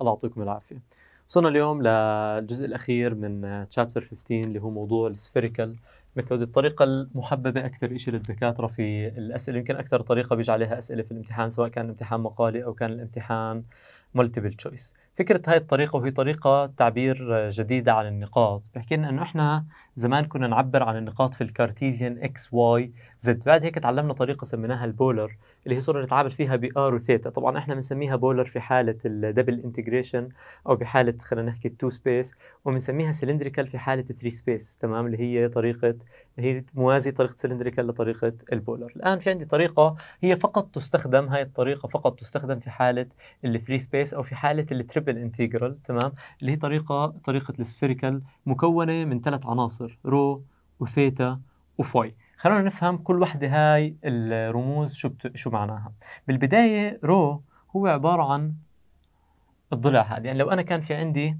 الله يعطيكم العافيه وصلنا اليوم للجزء الاخير من تشابتر 15 اللي هو موضوع السفيريكال ميثود الطريقة المحببة أكثر شيء للدكاترة في الأسئلة يمكن أكثر طريقة بيجي عليها أسئلة في الامتحان سواء كان الامتحان مقالي أو كان الامتحان مالتيبل تشويس فكرة هاي الطريقة وهي طريقة تعبير جديدة عن النقاط بحكي لنا أنه إحنا زمان كنا نعبر عن النقاط في الكارتيزيان إكس واي زد بعد هيك تعلمنا طريقة سميناها البولر اللي هي صوره نتعامل فيها بار وثيتا طبعا احنا بنسميها بولر في حاله الدبل انتجريشن او بحاله خلينا نحكي التو سبيس وبنسميها سلندريكال في حاله الثري سبيس تمام اللي هي طريقه هي موازي طريقه سلندريكال لطريقه البولر الان في عندي طريقه هي فقط تستخدم هاي الطريقه فقط تستخدم في حاله الثري سبيس او في حاله التريبل انتجرال تمام اللي هي طريقه طريقه السفيريكال مكونه من ثلاث عناصر رو وثيتا وفاي خلونا نفهم كل وحده هاي الرموز شو بت... شو معناها بالبدايه رو هو عباره عن الضلع هذا يعني لو انا كان في عندي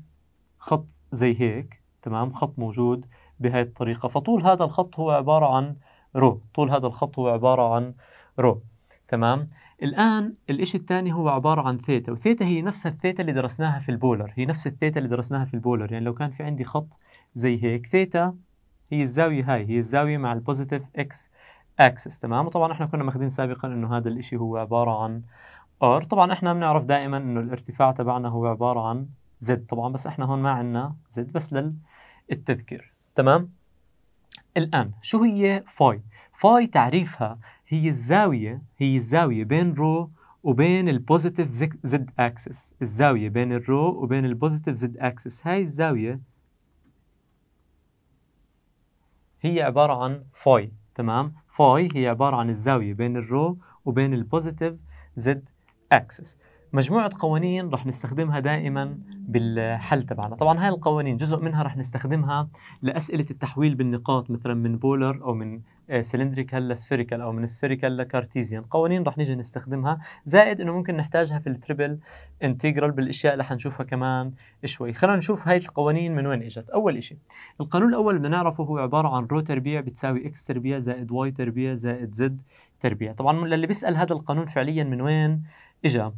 خط زي هيك تمام خط موجود بهاي الطريقه فطول هذا الخط هو عباره عن رو طول هذا الخط هو عباره عن رو تمام الآن الإشي الثاني هو عبارة عن ثيتا وثيتا هي نفسها الثيتا اللي درسناها في البولر هي نفس الثيتا اللي درسناها في البولر يعني لو كان في عندي خط زي هيك ثيتا هي الزاوية هاي هي الزاوية مع البوزيتيف اكس اكسس تمام وطبعا احنا كنا ماخذين سابقا انه هذا الاشي هو عبارة عن ار طبعا احنا بنعرف دائما انه الارتفاع تبعنا هو عبارة عن زد طبعا بس احنا هون ما عندنا زد بس للتذكير تمام الان شو هي فاي فاي تعريفها هي الزاوية هي الزاوية بين رو وبين البوزيتيف زد اكسس الزاوية بين الرو وبين البوزيتيف زد اكسس هاي الزاوية هي عبارة عن فاي تمام فاي هي عبارة عن الزاوية بين الرو وبين البوزيتيف زد اكسس مجموعة قوانين رح نستخدمها دائما بالحل تبعنا طبعا هاي القوانين جزء منها رح نستخدمها لأسئلة التحويل بالنقاط مثلا من بولر أو من سلندريكال آه، لسفيريكال أو من سفيريكال لكارتيزيان قوانين رح نيجي نستخدمها زائد أنه ممكن نحتاجها في التريبل انتجرال بالأشياء اللي حنشوفها كمان شوي خلينا نشوف هاي القوانين من وين إجت أول إشي القانون الأول بدنا نعرفه هو عبارة عن رو تربيع بتساوي إكس تربيع زائد واي تربيع زائد زد تربيع طبعا للي بيسأل هذا القانون فعليا من وين إجا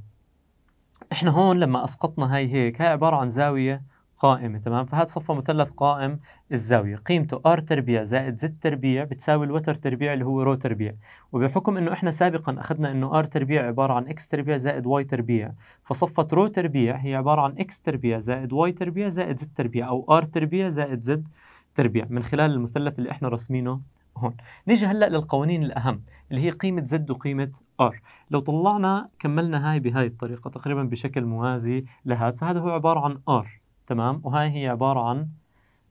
احنا هون لما اسقطنا هاي هيك هاي عباره عن زاويه قائمه تمام فهذا صفى مثلث قائم الزاويه قيمته ار تربيع زائد زد تربيع بتساوي الوتر تربيع اللي هو رو تربيع وبحكم انه احنا سابقا اخذنا انه ار تربيع عباره عن اكس تربيع زائد واي تربيع فصفت رو تربيع هي عباره عن اكس تربيع زائد واي تربيع زائد زد تربيع او ار تربيع زائد زد تربيع من خلال المثلث اللي احنا رسمينه هون نيجي هلا للقوانين الاهم اللي هي قيمه زد وقيمه ار لو طلعنا كملنا هاي بهاي الطريقه تقريبا بشكل موازي لهذا فهذا هو عباره عن ار تمام وهاي هي عباره عن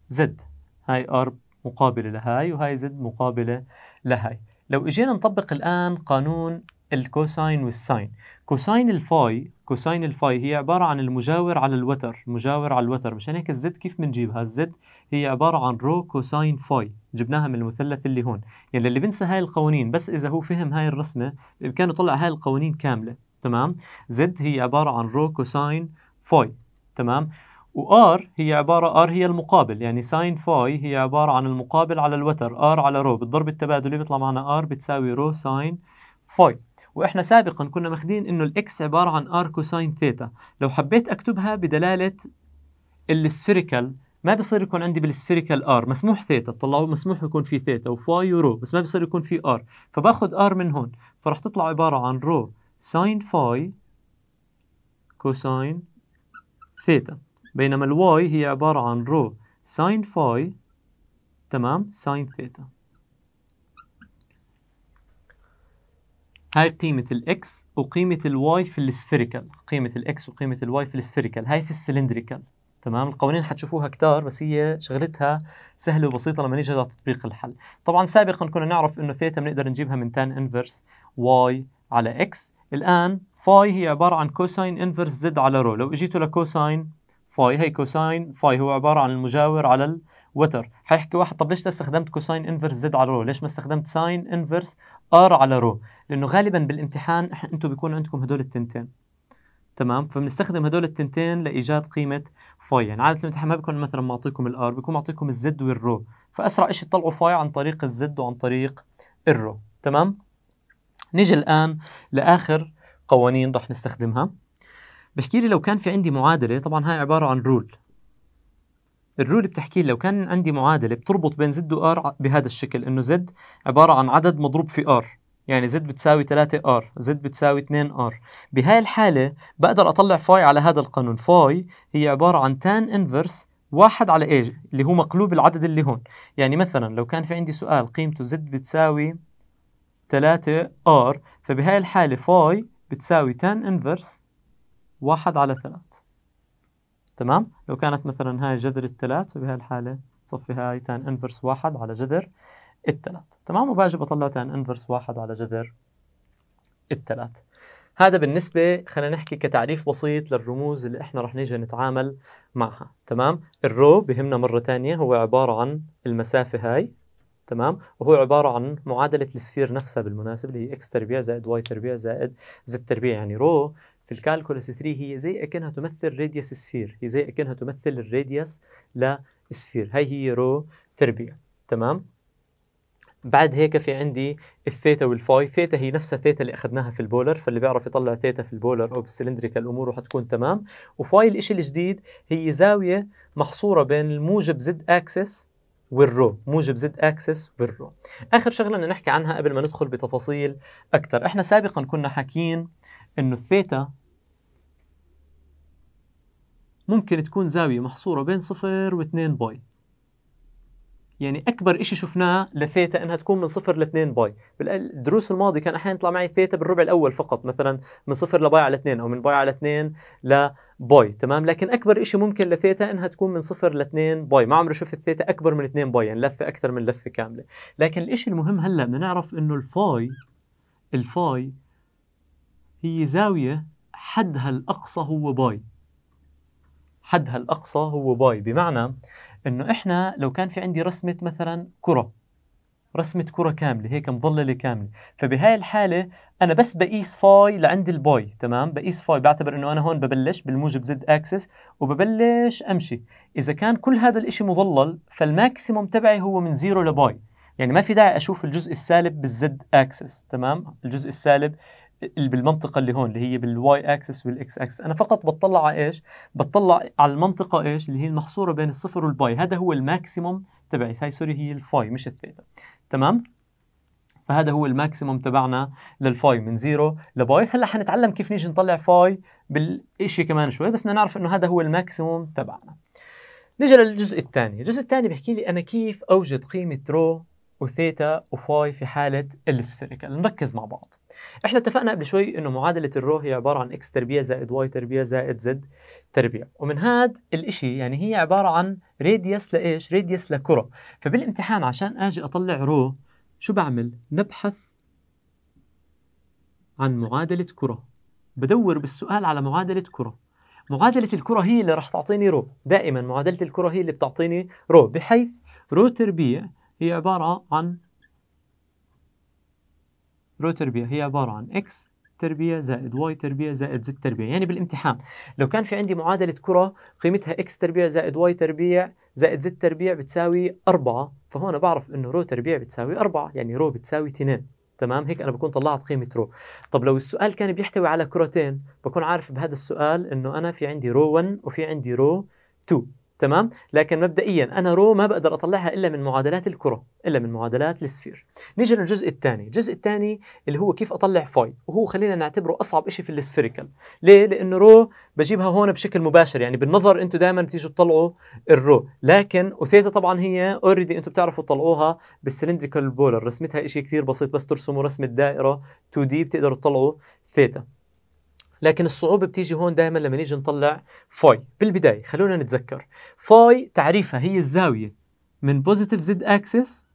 زد هاي ار مقابله لهاي وهاي زد مقابله لهاي لو اجينا نطبق الان قانون الكوساين والساين كوساين الفاي كوساين الفاي هي عبارة عن المجاور على الوتر مجاور على الوتر مشان هيك الزد كيف بنجيبها الزد هي عبارة عن رو كوساين فاي جبناها من المثلث اللي هون يعني اللي بنسى هاي القوانين بس إذا هو فهم هاي الرسمة بإمكانه يطلع هاي القوانين كاملة تمام زد هي عبارة عن رو كوساين فاي تمام وآر هي عبارة آر هي المقابل يعني ساين فاي هي عبارة عن المقابل على الوتر آر على رو بالضرب التبادلي بيطلع معنا آر بتساوي رو ساين فاي واحنا سابقا كنا ماخدين انه الاكس عباره عن ار كوساين ثيتا لو حبيت اكتبها بدلاله السفيريكال ما بصير يكون عندي بالسفيريكال ار مسموح ثيتا طلعوا مسموح يكون في ثيتا وفاي ورو بس ما بصير يكون في ار فباخذ ار من هون فراح تطلع عباره عن رو ساين فاي كوساين ثيتا بينما الواي هي عباره عن رو ساين فاي تمام ساين ثيتا هاي قيمة الإكس وقيمة الواي في السفيريكال قيمة الإكس وقيمة الواي في السفيريكال هاي في السلندريكال تمام القوانين حتشوفوها كتار بس هي شغلتها سهله وبسيطه لما نيجي على تطبيق الحل طبعا سابقا كنا نعرف انه ثيتا بنقدر نجيبها من تان انفرس واي على اكس الان فاي هي عباره عن كوساين انفرس زد على رو لو اجيتوا لكوساين فاي هي كوساين فاي هو عباره عن المجاور على وتر حيحكي واحد طب ليش استخدمت كوساين انفرس زد على رو ليش ما استخدمت ساين انفرس ار على رو لانه غالبا بالامتحان انتم بيكون عندكم هدول التنتين تمام فبنستخدم هدول التنتين لايجاد قيمه فاي يعني عاده الامتحان ما بيكون مثلا معطيكم الار بيكون معطيكم الزد والرو فاسرع شيء تطلعوا فاي عن طريق الزد وعن طريق الرو تمام نيجي الان لاخر قوانين رح نستخدمها بحكي لي لو كان في عندي معادله طبعا هاي عباره عن رول الرول بتحكي لو كان عندي معادله بتربط بين زد وار بهذا الشكل انه زد عباره عن عدد مضروب في ار يعني زد بتساوي 3 ار زد بتساوي 2 ار بهاي الحاله بقدر اطلع فاي على هذا القانون فاي هي عباره عن تان انفرس واحد على ايج اللي هو مقلوب العدد اللي هون يعني مثلا لو كان في عندي سؤال قيمته زد بتساوي 3 ار فبهاي الحاله فاي بتساوي تان انفرس واحد على ثلاث تمام لو كانت مثلا هاي جذر الثلاث بهالحالة الحالة صفي هاي تان انفرس واحد على جذر الثلاث تمام وباجي بطلع تان انفرس واحد على جذر الثلاث هذا بالنسبة خلينا نحكي كتعريف بسيط للرموز اللي احنا رح نيجي نتعامل معها تمام الرو بهمنا مرة تانية هو عبارة عن المسافة هاي تمام وهو عبارة عن معادلة السفير نفسها بالمناسبة اللي هي اكس تربيع زائد واي تربيع زائد زد تربيع يعني رو الكالكولس 3 هي زي اكنها تمثل راديوس سفير هي زي اكنها تمثل الراديوس لسفير هي هي رو تربيع تمام بعد هيك في عندي الثيتا والفاي ثيتا هي نفسها ثيتا اللي اخذناها في البولر فاللي بيعرف يطلع ثيتا في البولر او بالسلندريك اموره حتكون تمام وفاي الشيء الجديد هي زاويه محصوره بين الموجب زد اكسس والرو موجب زد اكسس والرو اخر شغله بدنا نحكي عنها قبل ما ندخل بتفاصيل اكثر احنا سابقا كنا حاكيين انه الثيتا ممكن تكون زاوية محصورة بين صفر واثنين باي يعني أكبر إشي شفناه لثيتا إنها تكون من صفر لاثنين باي بالدروس الماضي كان أحيانا يطلع معي ثيتا بالربع الأول فقط مثلا من صفر لباي على اثنين أو من باي على اثنين لباي تمام لكن أكبر إشي ممكن لثيتا إنها تكون من صفر لاثنين باي ما عمري شفت الثيتا أكبر من اثنين باي يعني لفة أكثر من لفة كاملة لكن الإشي المهم هلا بدنا نعرف إنه الفاي الفاي هي زاوية حدها الأقصى هو باي حدها الأقصى هو باي بمعنى أنه إحنا لو كان في عندي رسمة مثلا كرة رسمة كرة كاملة هيك مظللة كاملة فبهاي الحالة أنا بس بقيس فاي لعند الباي تمام بقيس فاي بعتبر أنه أنا هون ببلش بالموجب زد أكسس وببلش أمشي إذا كان كل هذا الإشي مظلل فالماكسيموم تبعي هو من زيرو لباي يعني ما في داعي أشوف الجزء السالب بالزد أكسس تمام الجزء السالب بالمنطقه اللي هون اللي هي بالواي اكسس والاكس اكسس انا فقط بطلع على ايش بطلع على المنطقه ايش اللي هي المحصوره بين الصفر والباي هذا هو الماكسيموم تبعي هاي سوري هي الفاي مش الثيتا تمام فهذا هو الماكسيموم تبعنا للفاي من زيرو لباي هلا حنتعلم كيف نيجي نطلع فاي بالشيء كمان شوي بس بدنا نعرف انه هذا هو الماكسيموم تبعنا نيجي للجزء الثاني الجزء الثاني بيحكي لي انا كيف اوجد قيمه رو وثيتا وفاي في حالة السفيريكال نركز مع بعض احنا اتفقنا قبل شوي انه معادلة الرو هي عبارة عن اكس تربيع زائد واي تربيع زائد زد تربيع ومن هاد الاشي يعني هي عبارة عن راديوس لايش راديوس لكرة فبالامتحان عشان اجي اطلع رو شو بعمل نبحث عن معادلة كرة بدور بالسؤال على معادلة كرة معادلة الكرة هي اللي راح تعطيني رو دائما معادلة الكرة هي اللي بتعطيني رو بحيث رو تربيع هي عبارة عن رو تربيع هي عبارة عن اكس تربيع زائد واي تربيع زائد زد تربيع يعني بالامتحان لو كان في عندي معادلة كرة قيمتها اكس تربيع زائد واي تربيع زائد زد تربيع بتساوي أربعة فهون بعرف إنه رو تربيع بتساوي أربعة يعني رو بتساوي اثنين تمام هيك انا بكون طلعت قيمه رو طب لو السؤال كان بيحتوي على كرتين بكون عارف بهذا السؤال انه انا في عندي رو 1 وفي عندي رو 2 تمام لكن مبدئيا انا رو ما بقدر اطلعها الا من معادلات الكره الا من معادلات السفير نيجي للجزء الثاني الجزء الثاني اللي هو كيف اطلع فاي وهو خلينا نعتبره اصعب شيء في السفيريكال ليه لانه رو بجيبها هون بشكل مباشر يعني بالنظر انتم دائما بتيجوا تطلعوا الرو لكن وثيتا طبعا هي اوريدي انتم بتعرفوا تطلعوها بالسلندريكال بولر رسمتها شيء كثير بسيط بس ترسموا رسمه دائره 2 دي بتقدروا تطلعوا ثيتا لكن الصعوبه بتيجي هون دائما لما نيجي نطلع فاي بالبدايه خلونا نتذكر فاي تعريفها هي الزاويه من بوزيتيف زد اكسس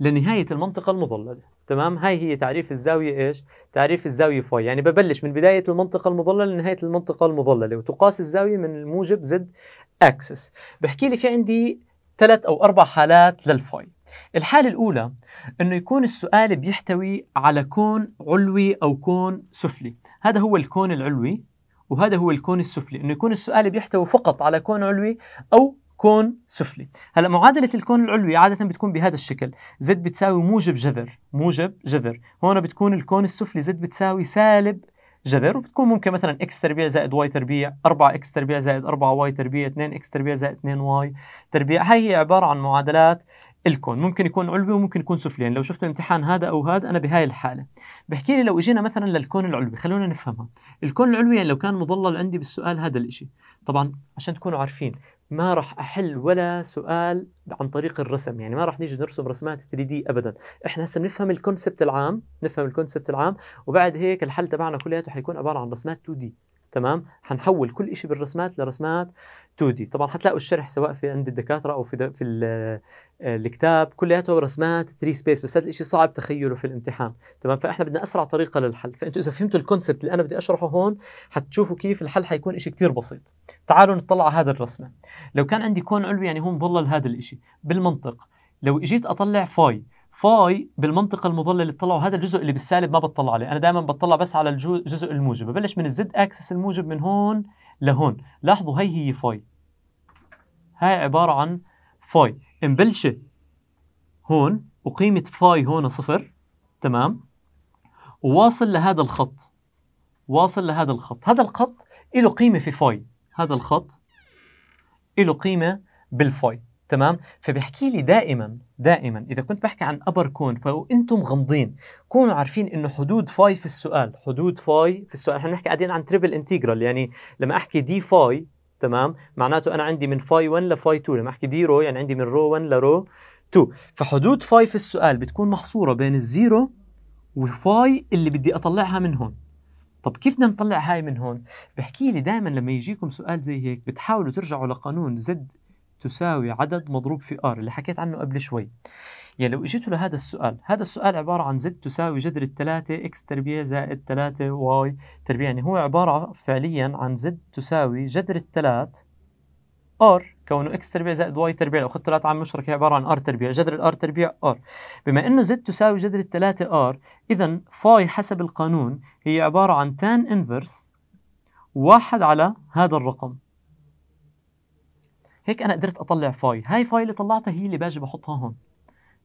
لنهايه المنطقه المضلله تمام هاي هي تعريف الزاويه ايش تعريف الزاويه فاي يعني ببلش من بدايه المنطقه المضلله لنهايه المنطقه المضلله وتقاس الزاويه من الموجب زد اكسس بحكي لي في عندي ثلاث أو أربع حالات للفوي الحالة الأولى أنه يكون السؤال بيحتوي على كون علوي أو كون سفلي هذا هو الكون العلوي وهذا هو الكون السفلي أنه يكون السؤال بيحتوي فقط على كون علوي أو كون سفلي هلا معادلة الكون العلوي عادة بتكون بهذا الشكل زد بتساوي موجب جذر موجب جذر هون بتكون الكون السفلي زد بتساوي سالب جذر وبتكون ممكن مثلا اكس تربيع زائد واي تربيع 4 اكس تربيع زائد 4 واي تربيع 2 اكس تربيع زائد 2 واي تربيع هاي هي عباره عن معادلات الكون ممكن يكون علوي وممكن يكون سفلي يعني لو شفت الامتحان هذا او هذا انا بهاي الحاله بحكي لي لو اجينا مثلا للكون العلوي خلونا نفهمها الكون العلوي يعني لو كان مضلل عندي بالسؤال هذا الشيء طبعا عشان تكونوا عارفين ما راح احل ولا سؤال عن طريق الرسم يعني ما راح نيجي نرسم رسمات 3 دي ابدا احنا هسه بنفهم الكونسبت العام نفهم الكونسبت العام وبعد هيك الحل تبعنا كلياته حيكون عباره عن رسمات 2 دي تمام حنحول كل شيء بالرسمات لرسمات 2 دي طبعا حتلاقوا الشرح سواء في عند الدكاتره او في في آه، الكتاب كلياته رسمات 3 سبيس بس هذا الشيء صعب تخيله في الامتحان تمام فاحنا بدنا اسرع طريقه للحل فانتوا اذا فهمتوا الكونسبت اللي انا بدي اشرحه هون حتشوفوا كيف الحل حيكون شيء كثير بسيط تعالوا نطلع على هذا الرسمه لو كان عندي كون علوي يعني هون مظلل هذا الشيء بالمنطق لو اجيت اطلع فاي فاي بالمنطقه المظلله اللي طلعوا هذا الجزء اللي بالسالب ما بتطلع عليه انا دائما بتطلع بس على الجزء الموجب ببلش من الزد اكسس الموجب من هون لهون لاحظوا هي هي فاي هاي عباره عن فاي مبلشه هون وقيمه فاي هون صفر تمام وواصل لهذا الخط واصل لهذا الخط هذا الخط له قيمه في فاي هذا الخط له قيمه بالفاي تمام فبيحكي لي دائما دائما اذا كنت بحكي عن ابر كون فانتم غامضين كونوا عارفين انه حدود فاي في السؤال حدود فاي في السؤال احنا بنحكي قاعدين عن تريبل انتجرال يعني لما احكي دي فاي تمام معناته انا عندي من فاي 1 لفاي 2 لما احكي دي رو يعني عندي من رو 1 لرو 2 فحدود فاي في السؤال بتكون محصوره بين الزيرو وفاي اللي بدي اطلعها من هون طب كيف بدنا نطلع هاي من هون بحكي لي دائما لما يجيكم سؤال زي هيك بتحاولوا ترجعوا لقانون زد تساوي عدد مضروب في R اللي حكيت عنه قبل شوي يعني لو اجيتوا لهذا السؤال هذا السؤال عبارة عن زد تساوي جذر الثلاثة x تربيع زائد ثلاثة y تربيع يعني هو عبارة فعليا عن زد تساوي جذر الثلاث R كونه x تربيع زائد y تربيع لو اخذت ثلاث عام مشترك هي عبارة عن R تربيع جذر الار تربيع R بما انه z تساوي جذر الثلاثة R اذا فاي حسب القانون هي عبارة عن tan انفرس واحد على هذا الرقم هيك انا قدرت اطلع فاي هاي فاي اللي طلعتها هي اللي باجي بحطها هون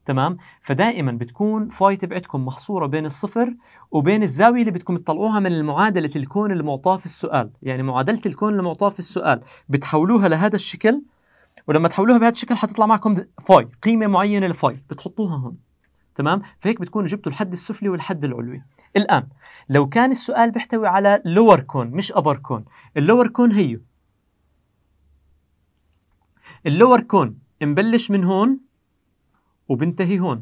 تمام فدائما بتكون فاي تبعتكم محصوره بين الصفر وبين الزاويه اللي بدكم تطلعوها من المعادله الكون المعطاه في السؤال يعني معادله الكون المعطاه في السؤال بتحولوها لهذا الشكل ولما تحولوها بهذا الشكل حتطلع معكم فاي قيمه معينه لفاي بتحطوها هون تمام فهيك بتكونوا جبتوا الحد السفلي والحد العلوي الان لو كان السؤال بيحتوي على لور كون مش ابر كون اللور كون هي اللور كون مبلش من هون وبنتهي هون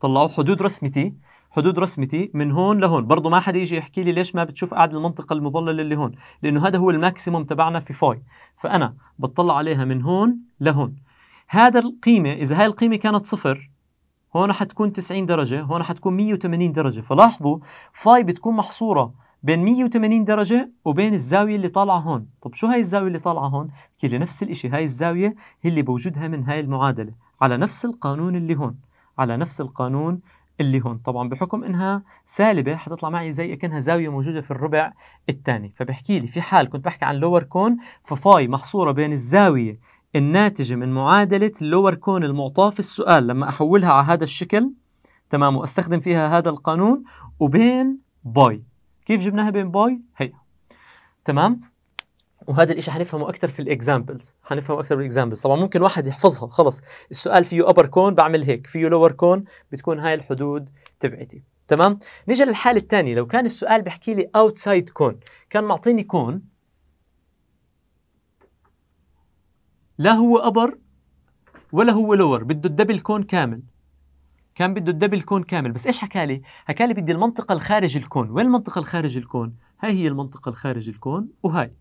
طلعوا حدود رسمتي حدود رسمتي من هون لهون برضو ما حدا يجي يحكي لي ليش ما بتشوف قاعد المنطقه المظلله اللي هون لانه هذا هو الماكسيموم تبعنا في فاي فانا بطلع عليها من هون لهون هذا القيمه اذا هاي القيمه كانت صفر هون حتكون 90 درجه هون حتكون 180 درجه فلاحظوا فاي بتكون محصوره بين 180 درجة وبين الزاوية اللي طالعة هون طب شو هاي الزاوية اللي طالعة هون؟ كل نفس الإشي هاي الزاوية هي اللي بوجودها من هاي المعادلة على نفس القانون اللي هون على نفس القانون اللي هون طبعا بحكم انها سالبه حتطلع معي زي اكنها زاويه موجوده في الربع الثاني فبحكي لي في حال كنت بحكي عن لور كون ففاي محصوره بين الزاويه الناتجه من معادله اللور كون المعطاه في السؤال لما احولها على هذا الشكل تمام واستخدم فيها هذا القانون وبين باي كيف جبناها بين باي هي تمام وهذا الشيء حنفهمه اكثر في الاكزامبلز حنفهمه اكثر بالاكزامبلز طبعا ممكن واحد يحفظها خلص السؤال فيه ابر كون بعمل هيك فيه لور كون بتكون هاي الحدود تبعتي تمام نيجي للحاله الثانيه لو كان السؤال بحكي لي اوتسايد كون كان معطيني كون لا هو ابر ولا هو لور بده الدبل كون كامل كان بده الدبل كون كامل بس ايش حكى لي حكى لي بدي المنطقه الخارج الكون وين المنطقه الخارج الكون هاي هي المنطقه الخارج الكون وهاي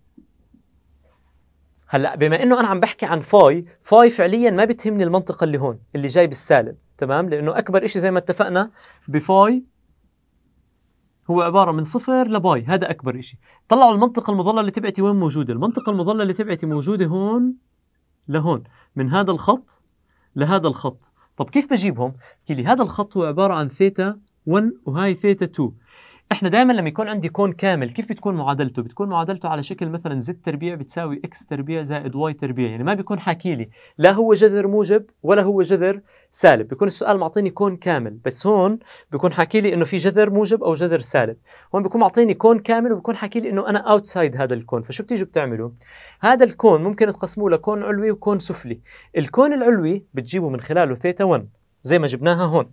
هلا بما انه انا عم بحكي عن فاي فاي فعليا ما بتهمني المنطقه اللي هون اللي جاي بالسالب تمام لانه اكبر شيء زي ما اتفقنا بفاي هو عباره من صفر لباي هذا اكبر شيء طلعوا المنطقه اللي تبعتي وين موجوده المنطقه اللي تبعتي موجوده هون لهون من هذا الخط لهذا الخط طب كيف بجيبهم؟ كي هذا الخط هو عبارة عن ثيتا 1 وهاي ثيتا 2 احنا دايما لما يكون عندي كون كامل كيف بتكون معادلته بتكون معادلته على شكل مثلا زد تربيع بتساوي اكس تربيع زائد واي تربيع يعني ما بيكون حاكي لي لا هو جذر موجب ولا هو جذر سالب بيكون السؤال معطيني كون كامل بس هون بيكون حاكي لي انه في جذر موجب او جذر سالب هون بيكون معطيني كون كامل وبيكون حاكي لي انه انا اوتسايد هذا الكون فشو بتيجوا بتعملوا هذا الكون ممكن تقسموه لكون علوي وكون سفلي الكون العلوي بتجيبه من خلاله ثيتا 1 زي ما جبناها هون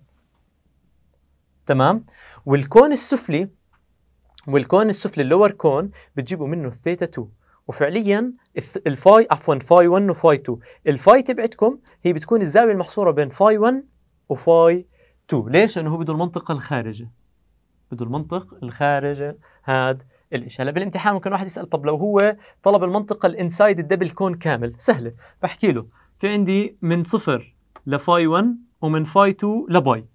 تمام والكون السفلي والكون السفلي اللور كون بتجيبوا منه الثيتا 2 وفعليا الفاي عفوا فاي 1 وفاي 2 الفاي تبعتكم هي بتكون الزاويه المحصوره بين فاي 1 وفاي 2 ليش لانه هو بده المنطقه الخارجه بده المنطق الخارجه هاد الاشي هلا بالامتحان ممكن واحد يسال طب لو هو طلب المنطقه الانسايد الدبل كون كامل سهله بحكي له في عندي من صفر لفاي 1 ومن فاي 2 لباي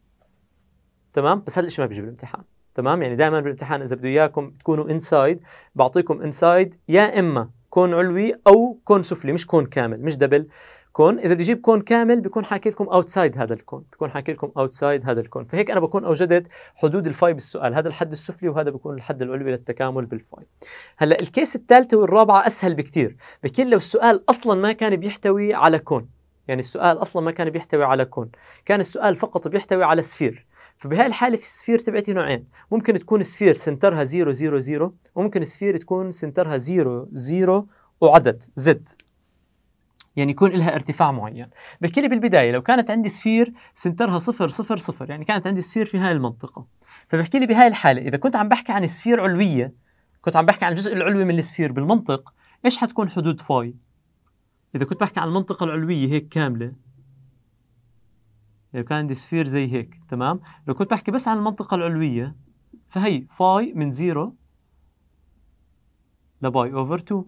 تمام بس هذا الشيء ما بيجي بالامتحان تمام يعني دائما بالامتحان اذا بده اياكم تكونوا انسايد بعطيكم انسايد يا اما كون علوي او كون سفلي مش كون كامل مش دبل كون اذا بدي اجيب كون كامل بكون حاكي لكم اوتسايد هذا الكون بكون حاكي لكم اوتسايد هذا الكون فهيك انا بكون اوجدت حدود الفاي بالسؤال هذا الحد السفلي وهذا بكون الحد العلوي للتكامل بالفاي هلا الكيس الثالثه والرابعه اسهل بكثير بكل لو السؤال اصلا ما كان بيحتوي على كون يعني السؤال اصلا ما كان بيحتوي على كون كان السؤال فقط بيحتوي على سفير فبهالحاله في السفير تبعتي نوعين ممكن تكون سفير سنترها 0 0 0 وممكن سفير تكون سنترها 0 0 وعدد زد يعني يكون لها ارتفاع معين بحكي لي بالبدايه لو كانت عندي سفير سنترها 0 0 0 يعني كانت عندي سفير في هاي المنطقه فبحكي لي بهاي الحاله اذا كنت عم بحكي عن سفير علويه كنت عم بحكي عن الجزء العلوي من السفير بالمنطق ايش حتكون حدود فاي اذا كنت بحكي عن المنطقه العلويه هيك كامله يعني كان عندي سفير زي هيك تمام لو كنت بحكي بس عن المنطقة العلوية فهي فاي من زيرو لباي اوفر 2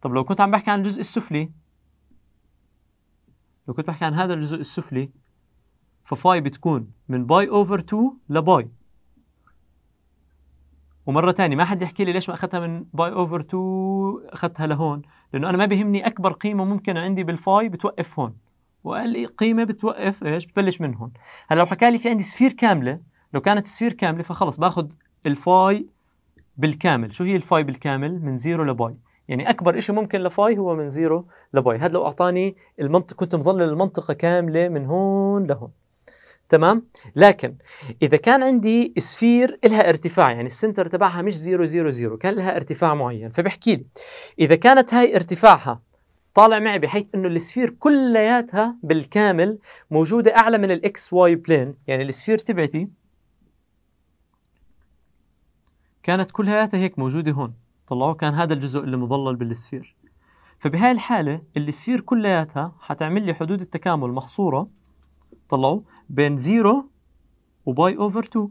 طب لو كنت عم بحكي عن الجزء السفلي لو كنت بحكي عن هذا الجزء السفلي ففاي بتكون من باي اوفر 2 لباي ومرة ثانيه ما حد يحكي لي ليش ما أخذتها من باي أوفر 2 أخذتها لهون لأنه أنا ما بيهمني أكبر قيمة ممكنة عندي بالفاي بتوقف هون وقال لي قيمه بتوقف ايش بتبلش من هون هلا لو حكى لي في عندي سفير كامله لو كانت سفير كامله فخلص باخذ الفاي بالكامل شو هي الفاي بالكامل من زيرو لباي يعني اكبر شيء ممكن لفاي هو من زيرو لباي هذا لو اعطاني المنطقه كنت مظلل المنطقه كامله من هون لهون تمام لكن اذا كان عندي سفير لها ارتفاع يعني السنتر تبعها مش زيرو زيرو زيرو كان لها ارتفاع معين فبحكي لي اذا كانت هاي ارتفاعها طالع معي بحيث انه السفير كلياتها بالكامل موجوده اعلى من الاكس واي بلين يعني السفير تبعتي كانت كلياتها هيك موجوده هون طلعوا كان هذا الجزء اللي مضلل بالسفير فبهاي الحاله السفير كلياتها حتعمل لي حدود التكامل محصوره طلعوا بين 0 وباي اوفر 2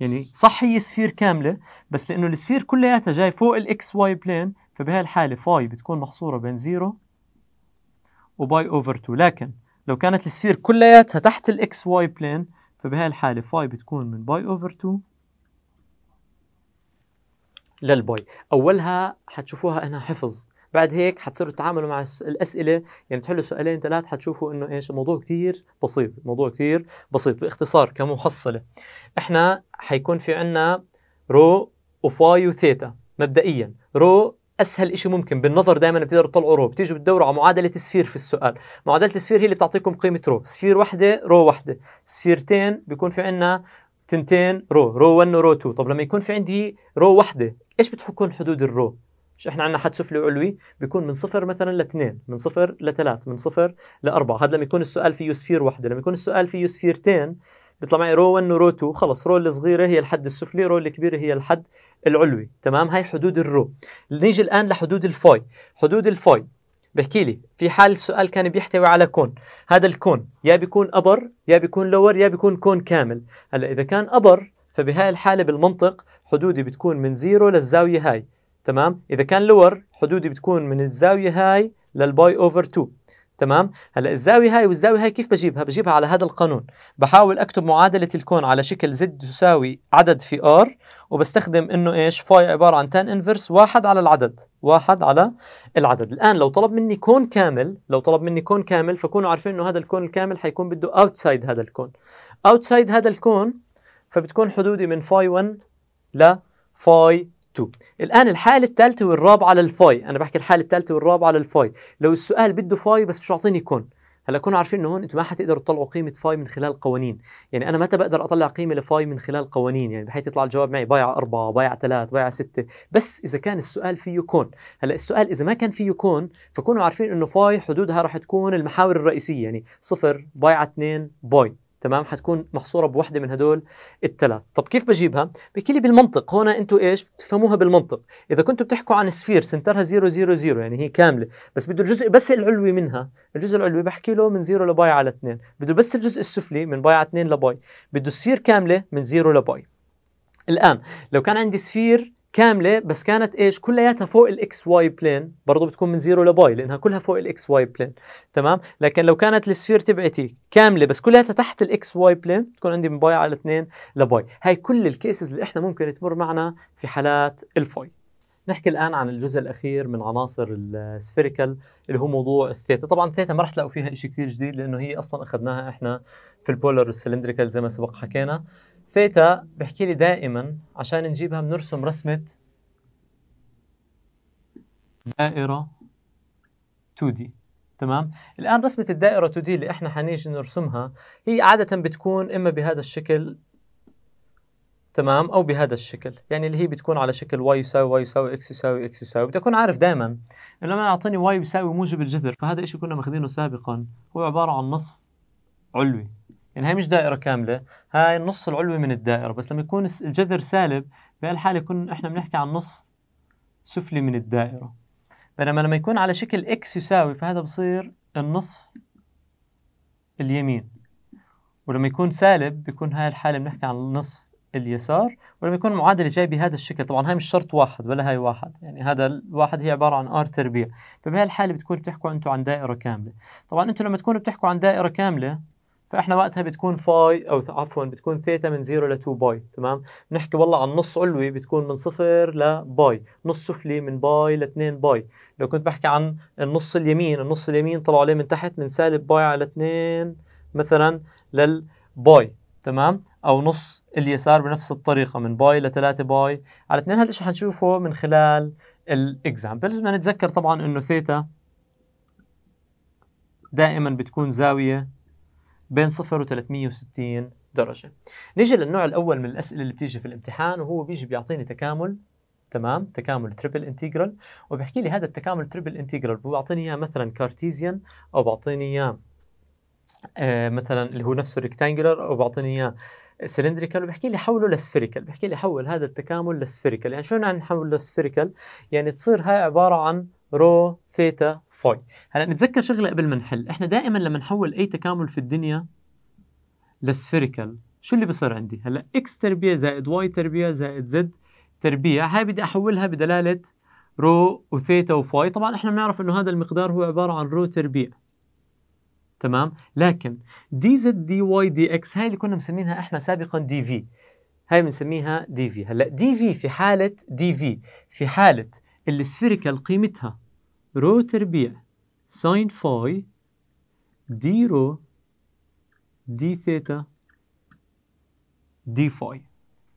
يعني صح هي سفير كامله بس لانه السفير كلياتها جاي فوق الاكس واي بلين فبهالحالة فاي بتكون محصورة بين زيرو وباي اوفر 2 لكن لو كانت السفير كلياتها تحت الاكس واي بلين فبهالحالة فاي بتكون من باي اوفر 2 للباي اولها حتشوفوها انها حفظ بعد هيك حتصيروا تتعاملوا مع الاسئله يعني تحلوا سؤالين ثلاث حتشوفوا انه ايش الموضوع كثير بسيط الموضوع كثير بسيط باختصار كمحصله احنا حيكون في عندنا رو وفاي وثيتا مبدئيا رو اسهل شيء ممكن بالنظر دائما بتقدروا تطلعوا رو بتيجوا بتدوروا على معادله سفير في السؤال معادله السفير هي اللي بتعطيكم قيمه رو سفير واحده رو واحده سفيرتين بيكون في عندنا تنتين رو رو 1 ورو 2 طب لما يكون في عندي رو واحده ايش بتكون حدود الرو مش احنا عندنا حد سفلي وعلوي بيكون من صفر مثلا لاثنين من صفر لثلاث من صفر لاربعه هذا لما يكون السؤال فيه سفير واحده لما يكون السؤال فيه سفيرتين بيطلع معي رو 1 ورو 2 خلص رو الصغيره هي الحد السفلي رو الكبيره هي الحد العلوي تمام هاي حدود الرو نيجي الان لحدود الفاي حدود الفاي بحكي لي في حال السؤال كان بيحتوي على كون هذا الكون يا بيكون ابر يا بيكون لور يا بيكون كون كامل هلا اذا كان ابر فبهاي الحاله بالمنطق حدودي بتكون من زيرو للزاويه هاي تمام اذا كان لور حدودي بتكون من الزاويه هاي للباي اوفر 2 تمام هلا الزاويه هاي والزاويه هاي كيف بجيبها بجيبها على هذا القانون بحاول اكتب معادله الكون على شكل زد تساوي عدد في ار وبستخدم انه ايش فاي عباره عن تان انفرس واحد على العدد واحد على العدد الان لو طلب مني كون كامل لو طلب مني كون كامل فكونوا عارفين انه هذا الكون الكامل حيكون بده اوتسايد هذا الكون اوتسايد هذا الكون فبتكون حدودي من فاي 1 ل فاي 2 الآن الحالة الثالثة والرابعة للفاي أنا بحكي الحالة الثالثة والرابعة للفاي لو السؤال بده فاي بس مش معطيني كون هلا كونوا عارفين انه هون انتم ما حتقدروا تطلعوا قيمه فاي من خلال قوانين، يعني انا متى بقدر اطلع قيمه لفاي من خلال قوانين، يعني بحيث يطلع الجواب معي بايع 4 بايع 3 بايع 6 بس اذا كان السؤال فيه كون، هلا السؤال اذا ما كان فيه كون فكونوا عارفين انه فاي حدودها رح تكون المحاور الرئيسيه يعني صفر بايع 2 باي تمام حتكون محصوره بوحده من هدول الثلاث طب كيف بجيبها بيحكي لي بالمنطق هون انتم ايش بتفهموها بالمنطق اذا كنتوا بتحكوا عن سفير سنترها 0 0 0 يعني هي كامله بس بده الجزء بس العلوي منها الجزء العلوي بحكي له من 0 لباي على 2 بده بس الجزء السفلي من باي على 2 لباي بده سفير كامله من 0 لباي الآن لو كان عندي سفير كامله بس كانت ايش كلياتها فوق الاكس واي بلين برضه بتكون من زيرو لباي لانها كلها فوق الاكس واي بلين تمام لكن لو كانت السفير تبعتي كامله بس كلياتها تحت الاكس واي بلين بتكون عندي من باي على 2 لباي هاي كل الكيسز اللي احنا ممكن تمر معنا في حالات الفوي نحكي الان عن الجزء الاخير من عناصر السفيريكال اللي هو موضوع الثيتا طبعا الثيتا ما رح تلاقوا فيها شيء كثير جديد لانه هي اصلا اخذناها احنا في البولر والسلندريكال زي ما سبق حكينا ثيتا بحكي لي دائما عشان نجيبها بنرسم رسمة دائرة 2 دي تمام الآن رسمة الدائرة 2 دي اللي احنا حنيجي نرسمها هي عادة بتكون إما بهذا الشكل تمام او بهذا الشكل يعني اللي هي بتكون على شكل واي يساوي y يساوي x يساوي x يساوي بدي اكون عارف دائما انه لما اعطيني y يساوي موجب الجذر فهذا الشيء كنا ماخذينه سابقا هو عباره عن نصف علوي يعني هاي مش دائرة كاملة هاي النص العلوي من الدائرة بس لما يكون الجذر سالب بهالحالة يكون احنا بنحكي عن نصف سفلي من الدائرة بينما لما يكون على شكل اكس يساوي فهذا بصير النصف اليمين ولما يكون سالب بيكون هاي الحالة بنحكي عن النصف اليسار ولما يكون المعادلة جاي بهذا الشكل طبعا هاي مش شرط واحد ولا هاي واحد يعني هذا الواحد هي عبارة عن ار تربيع فبهالحالة بتكون بتحكوا انتوا عن دائرة كاملة طبعا انتوا لما تكونوا بتحكوا عن دائرة كاملة فاحنا وقتها بتكون فاي او عفوا بتكون ثيتا من 0 ل 2 باي تمام بنحكي والله عن نص علوي بتكون من صفر باي نص سفلي من باي ل 2 باي لو كنت بحكي عن النص اليمين النص اليمين طلعوا عليه من تحت من سالب باي على 2 مثلا للباي تمام او نص اليسار بنفس الطريقه من باي ل 3 باي على 2 هذا الشيء حنشوفه من خلال الاكزامبلز بدنا نتذكر طبعا انه ثيتا دائما بتكون زاويه بين 0 و 360 درجة نيجي للنوع الأول من الأسئلة اللي بتيجي في الامتحان وهو بيجي بيعطيني تكامل تمام تكامل تريبل انتجرال وبحكي لي هذا التكامل تريبل انتجرال بيعطيني اياه مثلا كارتيزيان او بيعطيني اياه آه، مثلا اللي هو نفسه ريكتانجلر او بيعطيني اياه سلندريكال وبحكي لي حوله لسفيريكال بحكي لي حول هذا التكامل لسفيريكال يعني شو يعني نحوله لسفيريكال يعني تصير هاي عباره عن رو ثيتا فاي هلا نتذكر شغله قبل ما نحل احنا دائما لما نحول اي تكامل في الدنيا لسفيريكال شو اللي بصير عندي هلا اكس تربيع زائد واي تربيع زائد زد تربيع هاي بدي احولها بدلاله رو وثيتا وفاي طبعا احنا بنعرف انه هذا المقدار هو عباره عن رو تربيع تمام لكن دي زد دي واي دي اكس هاي اللي كنا مسمينها احنا سابقا دي في هاي بنسميها دي في هلا دي في في حاله دي في في حاله السفيريكال قيمتها رو تربيع ساين فاي دي رو دي ثيتا دي فاي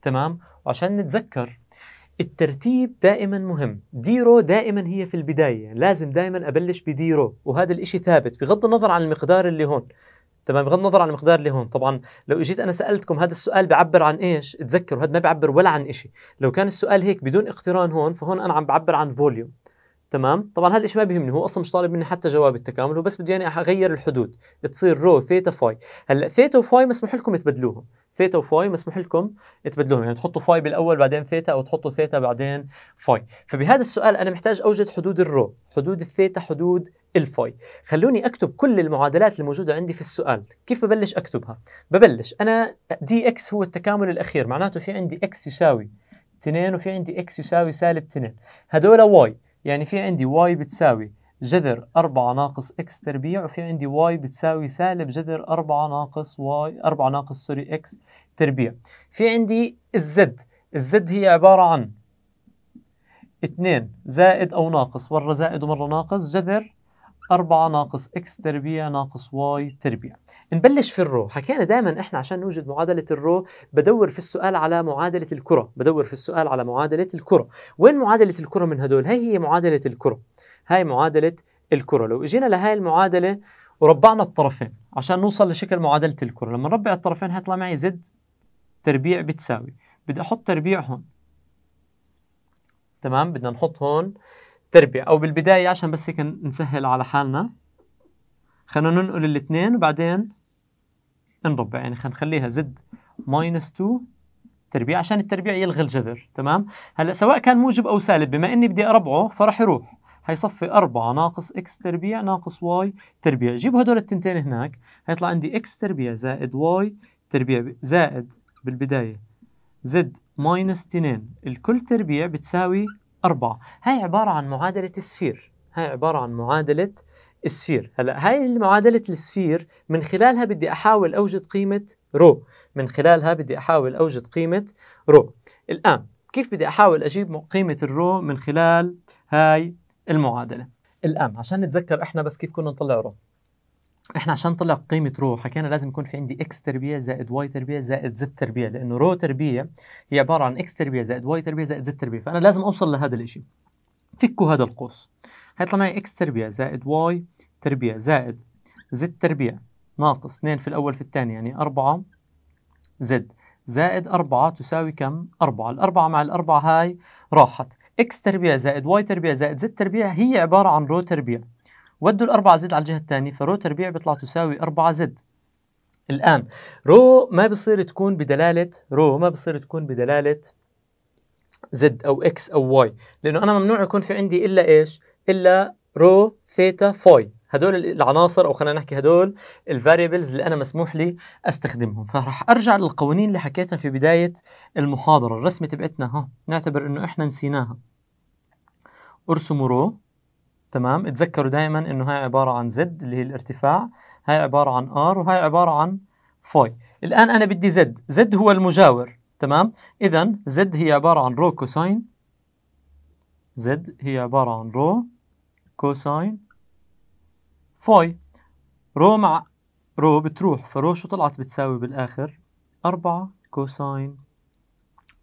تمام وعشان نتذكر الترتيب دائما مهم دي رو دائما هي في البداية لازم دائما أبلش بدي رو وهذا الإشي ثابت بغض النظر عن المقدار اللي هون تمام بغض النظر عن المقدار اللي هون طبعا لو اجيت انا سالتكم هذا السؤال بيعبر عن ايش تذكروا هذا ما بيعبر ولا عن شيء لو كان السؤال هيك بدون اقتران هون فهون انا عم بعبر عن فوليوم تمام طبعا هذا الشيء ما بيهمني هو اصلا مش طالب مني حتى جواب التكامل هو بس بده اياني اغير الحدود تصير رو ثيتا فاي هلا ثيتا وفاي مسموح لكم تبدلوهم ثيتا وفاي مسموح لكم تبدلوهم يعني تحطوا فاي بالاول بعدين ثيتا او تحطوا ثيتا بعدين فاي فبهذا السؤال انا محتاج اوجد حدود الرو حدود الثيتا حدود الفاي خلوني اكتب كل المعادلات الموجوده عندي في السؤال كيف ببلش اكتبها ببلش انا دي اكس هو التكامل الاخير معناته في عندي اكس يساوي 2 وفي عندي اكس يساوي سالب 2 هدول واي يعني في عندي واي بتساوي جذر 4 ناقص اكس تربيع وفي عندي واي بتساوي سالب جذر 4 ناقص واي 4 ناقص سوري اكس تربيع في عندي الزد الزد هي عبارة عن 2 زائد أو ناقص مرة زائد ومرة ناقص جذر 4 ناقص x تربيع ناقص y تربيع نبلش في الرو حكينا دائما احنا عشان نوجد معادله الرو بدور في السؤال على معادله الكره بدور في السؤال على معادله الكره وين معادله الكره من هدول هي هي معادله الكره هاي معادله الكره لو اجينا لهي المعادله وربعنا الطرفين عشان نوصل لشكل معادله الكره لما نربع الطرفين هيطلع معي زد تربيع بتساوي بدي احط تربيع هون تمام بدنا نحط هون تربية أو بالبداية عشان بس هيك نسهل على حالنا خلينا ننقل الاثنين وبعدين نربع يعني خلينا نخليها زد ماينس 2 تربيع عشان التربيع يلغي الجذر تمام هلا سواء كان موجب أو سالب بما إني بدي أربعه فراح يروح هيصفي 4 ناقص اكس تربيع ناقص واي تربيع جيبوا هدول التنتين هناك هيطلع عندي اكس تربيع زائد واي تربيع زائد بالبداية زد ماينس 2 الكل تربيع بتساوي أربعة هاي عبارة عن معادلة سفير هاي عبارة عن معادلة سفير هلا هاي معادلة السفير من خلالها بدي أحاول أوجد قيمة رو من خلالها بدي أحاول أوجد قيمة رو الآن كيف بدي أحاول أجيب قيمة الرو من خلال هاي المعادلة الآن عشان نتذكر إحنا بس كيف كنا نطلع رو احنا عشان طلع قيمه رو حكينا لازم يكون في عندي اكس تربيع زائد واي تربيع زائد زد تربيع لانه رو تربيع هي عباره عن اكس تربيع زائد واي تربيع زائد زد تربيع فانا لازم اوصل لهذا الشيء فكوا هذا القوس هيطلع معي اكس تربيع زائد واي تربيع زائد زد تربيع ناقص 2 في الاول في الثاني يعني 4 زد زائد 4 تساوي كم؟ 4 الأربعة مع الأربعة هاي راحت اكس تربيع زائد واي تربيع زائد زد تربيع هي عبارة عن رو تربيع ودوا الأربعة زد على الجهة الثانية فرو تربيع بيطلع تساوي أربعة زد الآن رو ما بصير تكون بدلالة رو ما بصير تكون بدلالة زد أو إكس أو واي لأنه أنا ممنوع يكون في عندي إلا إيش إلا رو ثيتا فاي هدول العناصر او خلينا نحكي هدول الفاريبلز اللي انا مسموح لي استخدمهم فراح ارجع للقوانين اللي حكيتها في بدايه المحاضره الرسمه تبعتنا ها نعتبر انه احنا نسيناها ارسموا رو تمام اتذكروا دائما انه هاي عباره عن زد اللي هي الارتفاع هاي عباره عن ار وهاي عباره عن فوي الان انا بدي زد زد هو المجاور تمام اذا زد هي عباره عن رو كوساين زد هي عباره عن رو كوساين فوي رو مع رو بتروح فرو شو طلعت بتساوي بالاخر 4 كوساين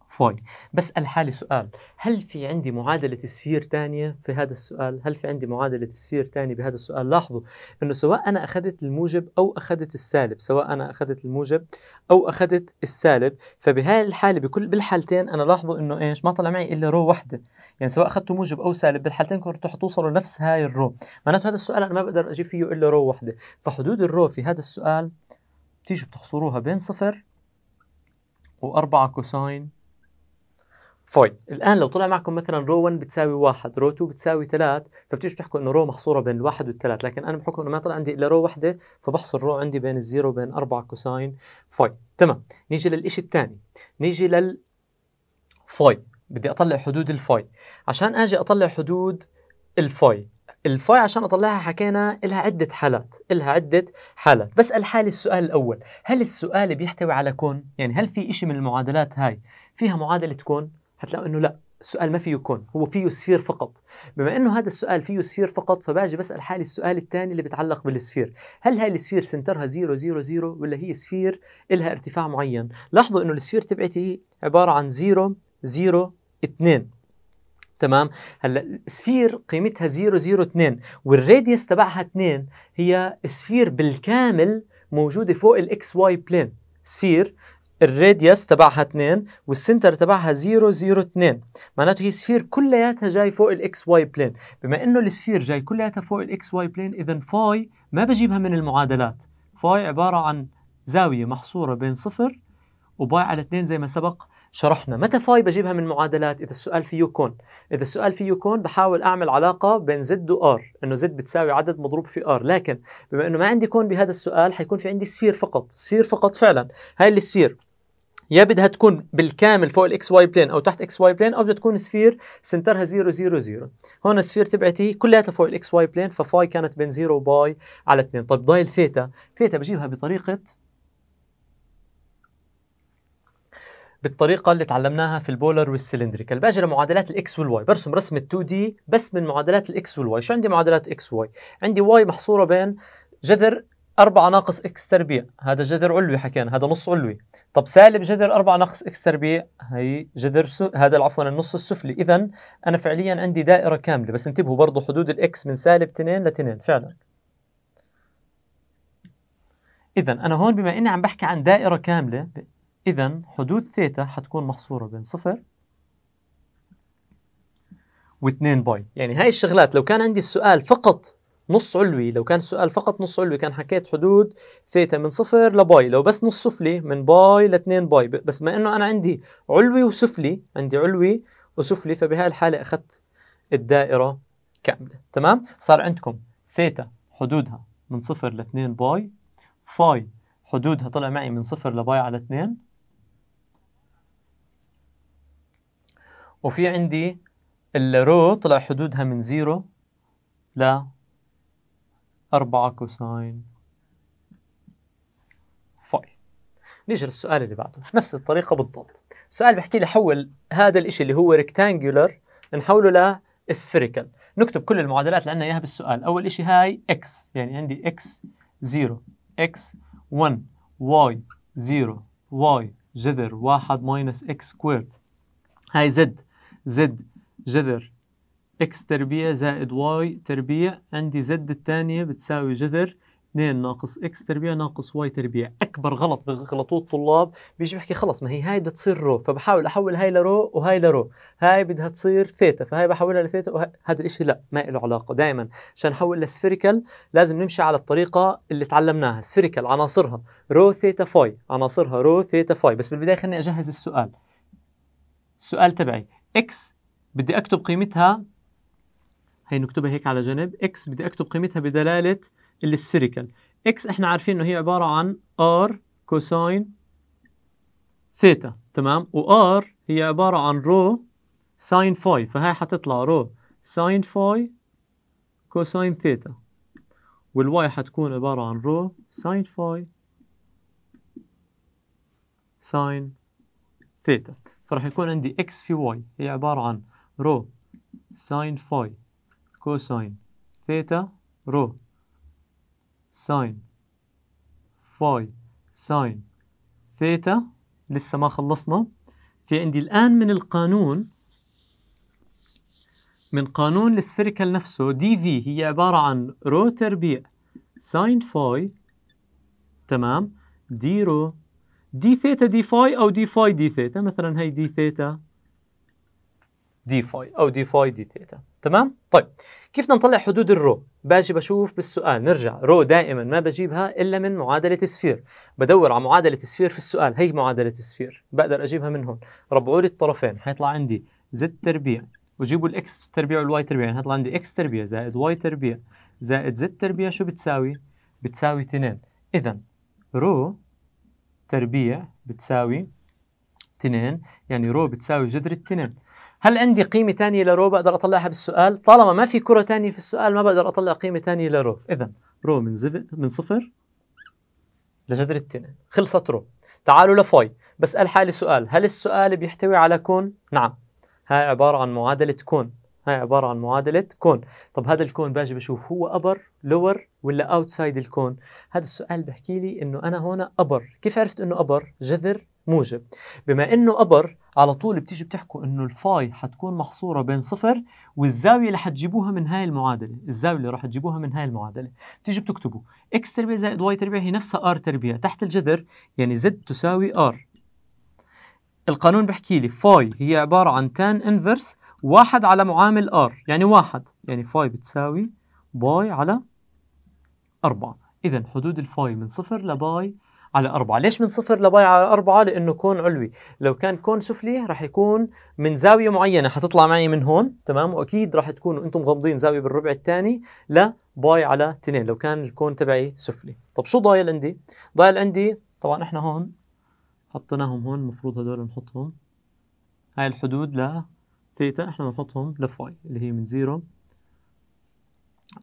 فوي بسأل حالي سؤال هل في عندي معادلة سفير ثانية في هذا السؤال هل في عندي معادلة سفير ثانية بهذا السؤال لاحظوا أنه سواء أنا أخذت الموجب أو أخذت السالب سواء أنا أخذت الموجب أو أخذت السالب فبهاي الحالة بكل بالحالتين أنا لاحظوا أنه إيش ما طلع معي إلا رو واحدة يعني سواء أخذتوا موجب أو سالب بالحالتين كنتوا حتوصلوا نفس هاي الرو معناته هذا السؤال أنا ما بقدر أجيب فيه إلا رو واحدة فحدود الرو في هذا السؤال بتيجوا بتحصروها بين صفر وأربعة كوساين فوي الان لو طلع معكم مثلا رو 1 بتساوي 1 رو 2 بتساوي 3 فبتيجوا تحكوا انه رو محصوره بين الواحد والثلاث لكن انا بحكم انه ما طلع عندي الا رو وحده فبحصر رو عندي بين الزيرو وبين 4 كوساين فوي تمام نيجي للشيء الثاني نيجي لل فاي بدي اطلع حدود الفاي عشان اجي اطلع حدود الفاي الفاي عشان اطلعها حكينا لها عده حالات لها عده حالات بسال حالي السؤال الاول هل السؤال بيحتوي على كون يعني هل في شيء من المعادلات هاي فيها معادله كون هتلاقوا انه لا السؤال ما فيه كون هو فيه سفير فقط بما انه هذا السؤال فيه سفير فقط فباجي بسال حالي السؤال الثاني اللي بيتعلق بالسفير هل هاي السفير سنترها 0 0 0 ولا هي سفير إلها ارتفاع معين لاحظوا انه السفير تبعتي عباره عن 0 0 2 تمام هلا سفير قيمتها 0 0 2 والراديوس تبعها 2 هي سفير بالكامل موجوده فوق الاكس واي بلين سفير الراديوس تبعها 2 والسنتر تبعها 0 0 2 معناته هي سفير كلياتها جاي فوق الاكس واي بلين بما انه السفير جاي كلياتها فوق الاكس واي بلين اذا فاي ما بجيبها من المعادلات فاي عباره عن زاويه محصوره بين صفر وباي على 2 زي ما سبق شرحنا متى فاي بجيبها من المعادلات اذا السؤال فيه كون اذا السؤال فيه كون بحاول اعمل علاقه بين زد وار انه زد بتساوي عدد مضروب في ار لكن بما انه ما عندي كون بهذا السؤال حيكون في عندي سفير فقط سفير فقط فعلا هاي السفير يا بدها تكون بالكامل فوق الاكس واي بلين او تحت اكس واي بلين او بدها تكون سفير سنترها 0 0 0 هون السفير تبعتي كلياتها فوق الاكس واي بلين ففاي كانت بين 0 وباي على 2 طيب ضايل ثيتا ثيتا بجيبها بطريقه بالطريقة اللي تعلمناها في البولر والسلندريكال باجي لمعادلات الاكس والواي برسم رسمة 2 دي بس من معادلات الاكس والواي شو عندي معادلات اكس واي عندي واي محصورة بين جذر 4 ناقص اكس تربيع هذا جذر علوي حكينا هذا نص علوي طب سالب جذر 4 ناقص اكس تربيع هي جذر س... هذا عفوا النص السفلي اذا انا فعليا عندي دائره كامله بس انتبهوا برضه حدود الاكس من سالب 2 ل 2 فعلا اذا انا هون بما اني عم بحكي عن دائره كامله اذا حدود ثيتا حتكون محصوره بين صفر و2 باي يعني هاي الشغلات لو كان عندي السؤال فقط نص علوي لو كان السؤال فقط نص علوي كان حكيت حدود ثيتا من صفر لباي لو بس نص سفلي من باي لاثنين باي بس ما انه انا عندي علوي وسفلي عندي علوي وسفلي فبهاي الحالة اخذت الدائرة كاملة تمام صار عندكم ثيتا حدودها من صفر لاثنين باي فاي حدودها طلع معي من صفر لباي على اثنين وفي عندي الرو طلع حدودها من زيرو ل 4 كوساين فاي نيجي للسؤال اللي بعده نفس الطريقة بالضبط السؤال بحكي لي حول هذا الإشي اللي هو ريكتانجولر نحوله لسفيريكال نكتب كل المعادلات اللي عندنا إياها بالسؤال أول إشي هاي اكس يعني عندي اكس 0 اكس 1 واي 0 واي جذر 1 ماينس اكس سكوير هاي زد زد جذر اكس تربيع زائد واي تربيع عندي زد الثانية بتساوي جذر 2 ناقص اكس تربيع ناقص واي تربيع اكبر غلط بغلطوه الطلاب بيجي بحكي خلص ما هي هاي بدها تصير رو فبحاول احول هاي لرو وهاي لرو هاي بدها تصير ثيتا فهاي بحولها لثيتا وهذا الإشي لا ما له علاقه دائما عشان نحول لسفيريكال لازم نمشي على الطريقه اللي تعلمناها سفيريكال عناصرها رو ثيتا فاي عناصرها رو ثيتا فاي بس بالبدايه خليني اجهز السؤال السؤال تبعي اكس بدي اكتب قيمتها هي نكتبها هيك على جنب اكس بدي اكتب قيمتها بدلاله السفيريكال اكس احنا عارفين انه هي عباره عن ار كوساين ثيتا تمام وار هي عباره عن رو ساين فاي فهي حتطلع رو ساين فاي كوساين ثيتا والواي حتكون عباره عن رو ساين فاي ساين ثيتا فراح يكون عندي اكس في واي هي عباره عن رو ساين فاي كوساين ثيتا رو ساين فاي ساين ثيتا لسه ما خلصنا في عندي الآن من القانون من قانون السفيريكال نفسه دي في هي عبارة عن رو تربيع ساين فاي تمام دي رو دي ثيتا دي فاي أو دي فاي دي ثيتا مثلا هي دي ثيتا دي فاي أو دي فاي دي ثيتا تمام طيب كيف نطلع حدود الرو باجي بشوف بالسؤال نرجع رو دائما ما بجيبها الا من معادله سفير بدور على معادله سفير في السؤال هي معادله سفير بقدر اجيبها من هون ربعوا لي الطرفين حيطلع عندي زد تربيع وجيبوا الاكس تربيع والواي تربيع يعني حيطلع عندي اكس تربيع زائد واي تربيع زائد زد تربيع شو بتساوي بتساوي 2 اذا رو تربيع بتساوي 2 يعني رو بتساوي جذر 2 هل عندي قيمه ثانيه لرو بقدر اطلعها بالسؤال طالما ما في كره ثانيه في السؤال ما بقدر اطلع قيمه ثانيه لرو اذا رو من زف... من صفر لجذر التنين خلصت رو تعالوا لفاي بسال حالي سؤال هل السؤال بيحتوي على كون نعم هاي عباره عن معادله كون هاي عبارة عن معادلة كون طب هذا الكون باجي بشوف هو أبر لور ولا أوتسايد الكون هذا السؤال بحكي لي إنه أنا هون أبر كيف عرفت إنه أبر جذر موجب بما انه أبر على طول بتيجي بتحكوا انه الفاي حتكون محصوره بين صفر والزاويه اللي حتجيبوها من هاي المعادله الزاويه اللي راح تجيبوها من هاي المعادله بتيجي بتكتبوا x تربيع زائد y تربيع هي نفسها r تربيع تحت الجذر يعني z تساوي r القانون بحكي لي فاي هي عباره عن تان انفرس واحد على معامل r يعني واحد يعني فاي بتساوي باي على أربعة إذا حدود الفاي من صفر لباي على أربعة ليش من صفر لباي على أربعة لأنه كون علوي لو كان كون سفلي رح يكون من زاوية معينة حتطلع معي من هون تمام وأكيد رح تكونوا أنتم غمضين زاوية بالربع الثاني لباي على 2 لو كان الكون تبعي سفلي طب شو ضايل عندي؟ ضايل عندي طبعا احنا هون حطيناهم هون المفروض هدول نحطهم هاي الحدود لثيتا احنا بنحطهم لفاي اللي هي من 0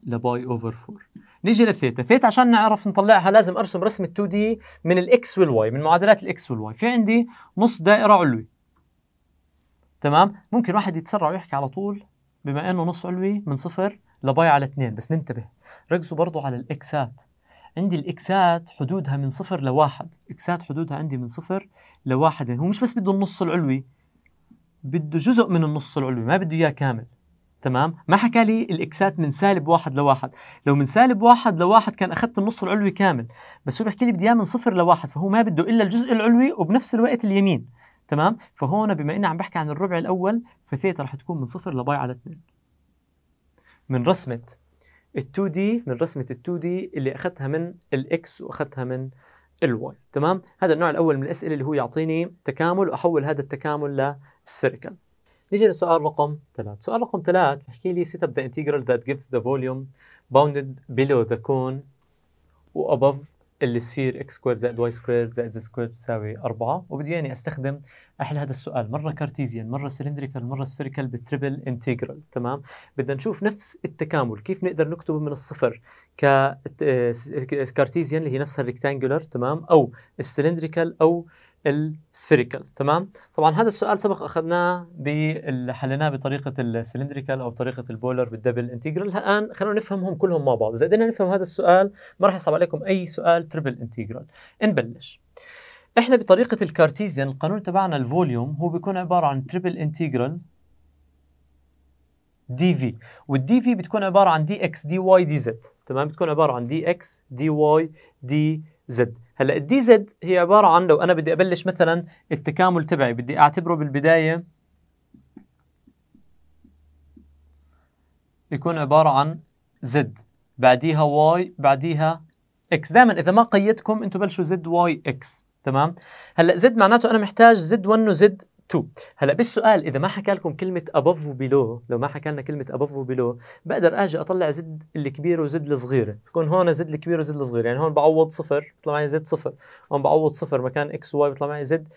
لباي اوفر 4 نيجي للثيتا ثيتا عشان نعرف نطلعها لازم ارسم رسم ال 2 دي من الاكس والواي من معادلات الاكس والواي في عندي نص دائره علوي تمام ممكن واحد يتسرع ويحكي على طول بما انه نص علوي من صفر لباي على اثنين بس ننتبه ركزوا برضه على الاكسات عندي الاكسات حدودها من صفر لواحد اكسات حدودها عندي من صفر لواحد يعني هو مش بس بده النص العلوي بده جزء من النص العلوي ما بده اياه كامل تمام ما حكى لي الاكسات من سالب واحد لواحد لو من سالب واحد لواحد كان اخذت النص العلوي كامل بس هو بيحكي لي بدي اياه من صفر لواحد فهو ما بده الا الجزء العلوي وبنفس الوقت اليمين تمام فهون بما اني عم بحكي عن الربع الاول فثيتا رح تكون من صفر لباي على 2 من رسمه ال2 دي من رسمه ال2 دي اللي اخذتها من الاكس واخذتها من الواي تمام هذا النوع الاول من الاسئله اللي هو يعطيني تكامل واحول هذا التكامل لسفيريكال نيجي لسؤال رقم ثلاث سؤال رقم ثلاث بحكي لي set up the integral that gives the volume bounded below the cone و above sphere x سكوير زائد y سكوير زائد z سكوير بتساوي 4 وبدي يعني استخدم احل هذا السؤال مره كارتيزيان مره سلندريكال مره سفيريكال بالتربل انتجرال تمام بدنا نشوف نفس التكامل كيف نقدر نكتبه من الصفر كارتيزيان آه، اللي هي نفسها الريكتانجولار تمام او السلندريكال او السفيريكال تمام طبعا هذا السؤال سبق اخذناه حليناه بطريقه السلندريكال او طريقه البولر بالدبل انتجرال الان خلونا نفهمهم كلهم مع بعض اذا قدرنا نفهم هذا السؤال ما راح يصعب عليكم اي سؤال تربل انتجرال نبلش احنا بطريقه الكارتيزيان القانون تبعنا الفوليوم هو بيكون عباره عن تربل انتجرال دي في والدي في بتكون عباره عن دي اكس دي واي دي زد تمام بتكون عباره عن دي اكس دي واي دي زد هلا الدي زد هي عباره عن لو انا بدي ابلش مثلا التكامل تبعي بدي اعتبره بالبدايه يكون عباره عن زد بعديها واي بعديها اكس دائما اذا ما قيدتكم انتم بلشوا زد واي اكس تمام هلا زد معناته انا محتاج زد 1 وزد تو هلا بالسؤال اذا ما حكى لكم كلمه ابف وبيلو لو ما حكى لنا كلمه ابف وبيلو بقدر اجي اطلع زد الكبيره وزد الصغيره بكون هون زد الكبير وزد الصغيره يعني هون بعوض صفر بيطلع معي زد صفر هون بعوض صفر مكان اكس واي بيطلع معي زد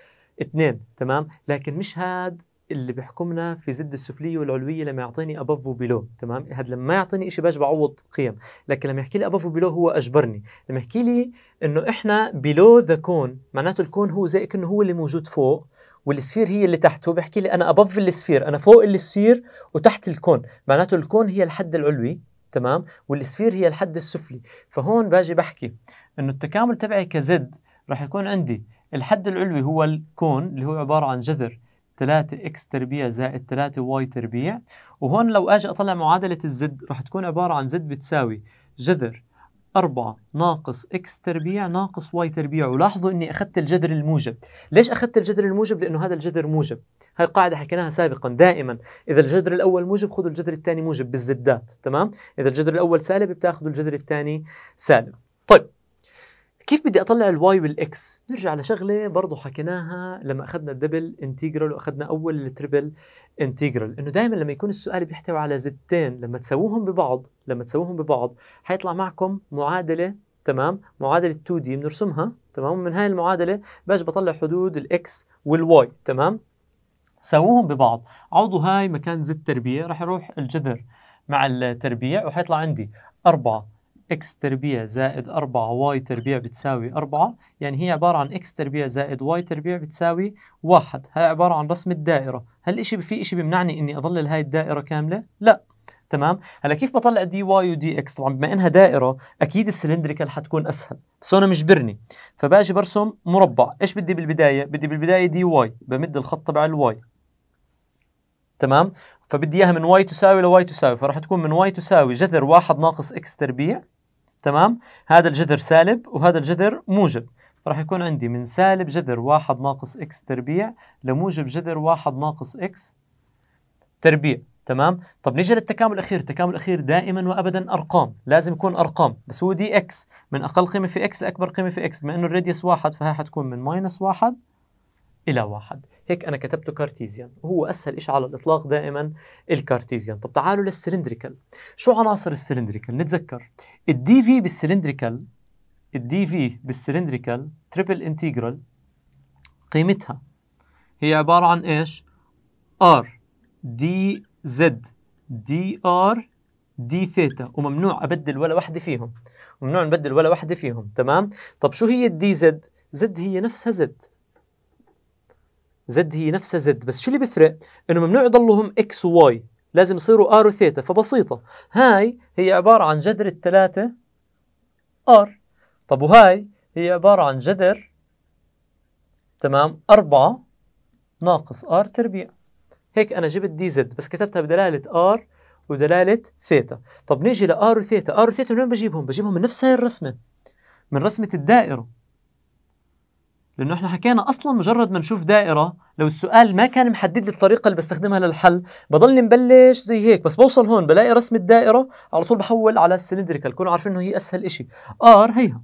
اثنين تمام لكن مش هاد اللي بيحكمنا في زد السفلية والعلوية لما يعطيني أبف وبيلو تمام هذا لما يعطيني إشي باجي بعوض قيم لكن لما يحكي لي أبف وبيلو هو أجبرني لما يحكي لي إنه إحنا بيلو ذا كون معناته الكون هو زي كأنه هو اللي موجود فوق والسفير هي اللي تحته بحكي لي انا ابف السفير انا فوق السفير وتحت الكون معناته الكون هي الحد العلوي تمام والسفير هي الحد السفلي فهون باجي بحكي انه التكامل تبعي كزد راح يكون عندي الحد العلوي هو الكون اللي هو عباره عن جذر 3 اكس تربيع زائد 3 واي تربيع وهون لو اجي اطلع معادله الزد راح تكون عباره عن زد بتساوي جذر 4 ناقص x تربيع ناقص y تربيع ولاحظوا اني اخذت الجذر الموجب ليش اخذت الجذر الموجب لانه هذا الجذر موجب هاي القاعده حكيناها سابقا دائما اذا الجذر الاول موجب خذوا الجذر الثاني موجب بالزدات تمام اذا الجذر الاول سالب بتاخذوا الجذر الثاني سالب طيب كيف بدي اطلع الواي والاكس نرجع لشغله برضه حكيناها لما اخذنا الدبل انتجرال واخذنا اول التربل انتجرال انه دائما لما يكون السؤال بيحتوي على زدتين لما تسووهم ببعض لما تسووهم ببعض حيطلع معكم معادله تمام معادله 2 دي بنرسمها تمام من هاي المعادله باجي بطلع حدود الاكس والواي تمام سووهم ببعض عوضوا هاي مكان زد تربيع رح يروح الجذر مع التربيع وحيطلع عندي 4 اكس تربيع زائد 4 واي تربيع بتساوي 4 يعني هي عبارة عن اكس تربيع زائد واي تربيع بتساوي واحد هاي عبارة عن رسم الدائرة هل إشي في إشي بيمنعني إني أظلل هاي الدائرة كاملة؟ لا تمام هلا كيف بطلع دي واي ودي اكس طبعا بما انها دائره اكيد السلندريكال حتكون اسهل بس انا مش برني فباجي برسم مربع ايش بدي بالبدايه بدي بالبدايه دي واي بمد الخط تبع الواي تمام فبدي اياها من واي تساوي لواي تساوي فراح تكون من واي تساوي جذر واحد ناقص اكس تربيع تمام هذا الجذر سالب وهذا الجذر موجب فراح يكون عندي من سالب جذر واحد ناقص إكس تربيع لموجب جذر واحد ناقص إكس تربيع تمام طب نيجي للتكامل الاخير التكامل الاخير دائما وابدا ارقام لازم يكون ارقام بس هو دي اكس من اقل قيمه في اكس لاكبر قيمه في اكس بما انه الراديوس واحد فهي حتكون من ماينس واحد إلى واحد هيك أنا كتبته كارتيزيان وهو أسهل إشي على الإطلاق دائما الكارتيزيان طب تعالوا للسلندريكال شو عناصر السلندريكال نتذكر الدي في بالسلندريكال الدي في بالسلندريكال تريبل انتجرال قيمتها هي عبارة عن إيش ار دي زد دي ار دي ثيتا وممنوع أبدل ولا واحدة فيهم ممنوع نبدل ولا واحدة فيهم تمام طب شو هي الدي زد زد هي نفسها زد زد هي نفسها زد بس شو اللي بيفرق انه ممنوع يضلهم اكس وواي لازم يصيروا ار وثيتا فبسيطه هاي هي عباره عن جذر الثلاثه ار طب وهاي هي عباره عن جذر تمام أربعة ناقص ار تربيع هيك انا جبت دي زد بس كتبتها بدلاله ار ودلاله ثيتا طب نيجي لار وثيتا ار وثيتا من وين بجيبهم بجيبهم من نفس هاي الرسمه من رسمه الدائره لانه احنا حكينا اصلا مجرد ما نشوف دائره لو السؤال ما كان محدد لي الطريقه اللي بستخدمها للحل بضل مبلش زي هيك بس بوصل هون بلاقي رسم الدائره على طول بحول على السلندريكال كونوا عارفين انه هي اسهل شيء ار هيها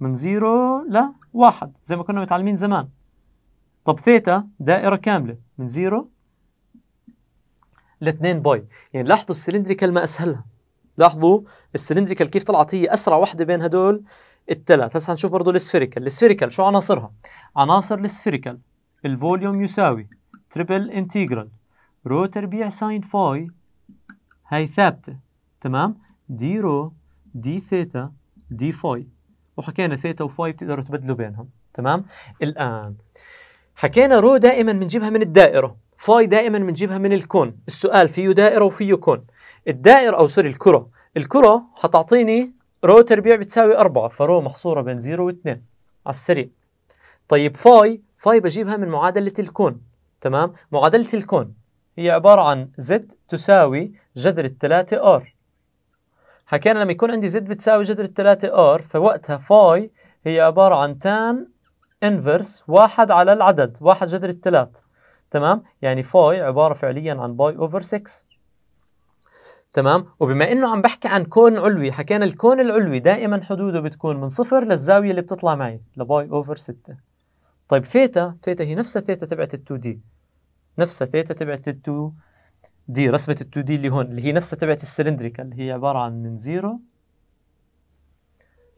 من زيرو ل واحد زي ما كنا متعلمين زمان طب ثيتا دائره كامله من زيرو ل 2 باي يعني لاحظوا السلندريكال ما اسهلها لاحظوا السلندريكال كيف طلعت هي اسرع وحده بين هدول الثلاث هسه هنشوف برضه السفيريكال السفيريكال شو عناصرها عناصر السفيريكال الفوليوم يساوي تريبل انتجرال رو تربيع ساين فاي هاي ثابته تمام دي رو دي ثيتا دي فاي وحكينا ثيتا وفاي بتقدروا تبدلوا بينهم تمام الان حكينا رو دائما بنجيبها من الدائره فاي دائما بنجيبها من الكون السؤال فيه دائره وفيه كون الدائره او سوري الكره الكره حتعطيني رو تربيع بتساوي 4 فرو محصورة بين 0 و2 على السريع طيب فاي فاي بجيبها من معادلة الكون تمام معادلة الكون هي عبارة عن زد تساوي جذر الثلاثة ار حكينا لما يكون عندي زد بتساوي جذر الثلاثة ار فوقتها فاي هي عبارة عن تان انفرس واحد على العدد واحد جذر الثلاث تمام يعني فاي عبارة فعليا عن باي اوفر 6 تمام وبما انه عم بحكي عن كون علوي حكينا الكون العلوي دائما حدوده بتكون من صفر للزاويه اللي بتطلع معي لباي اوفر 6 طيب ثيتا ثيتا هي نفسها ثيتا تبعت ال2 دي نفسها ثيتا تبعت ال2 دي رسمه ال2 دي اللي هون اللي هي نفسها تبعت السلندريكال اللي هي عباره عن من 0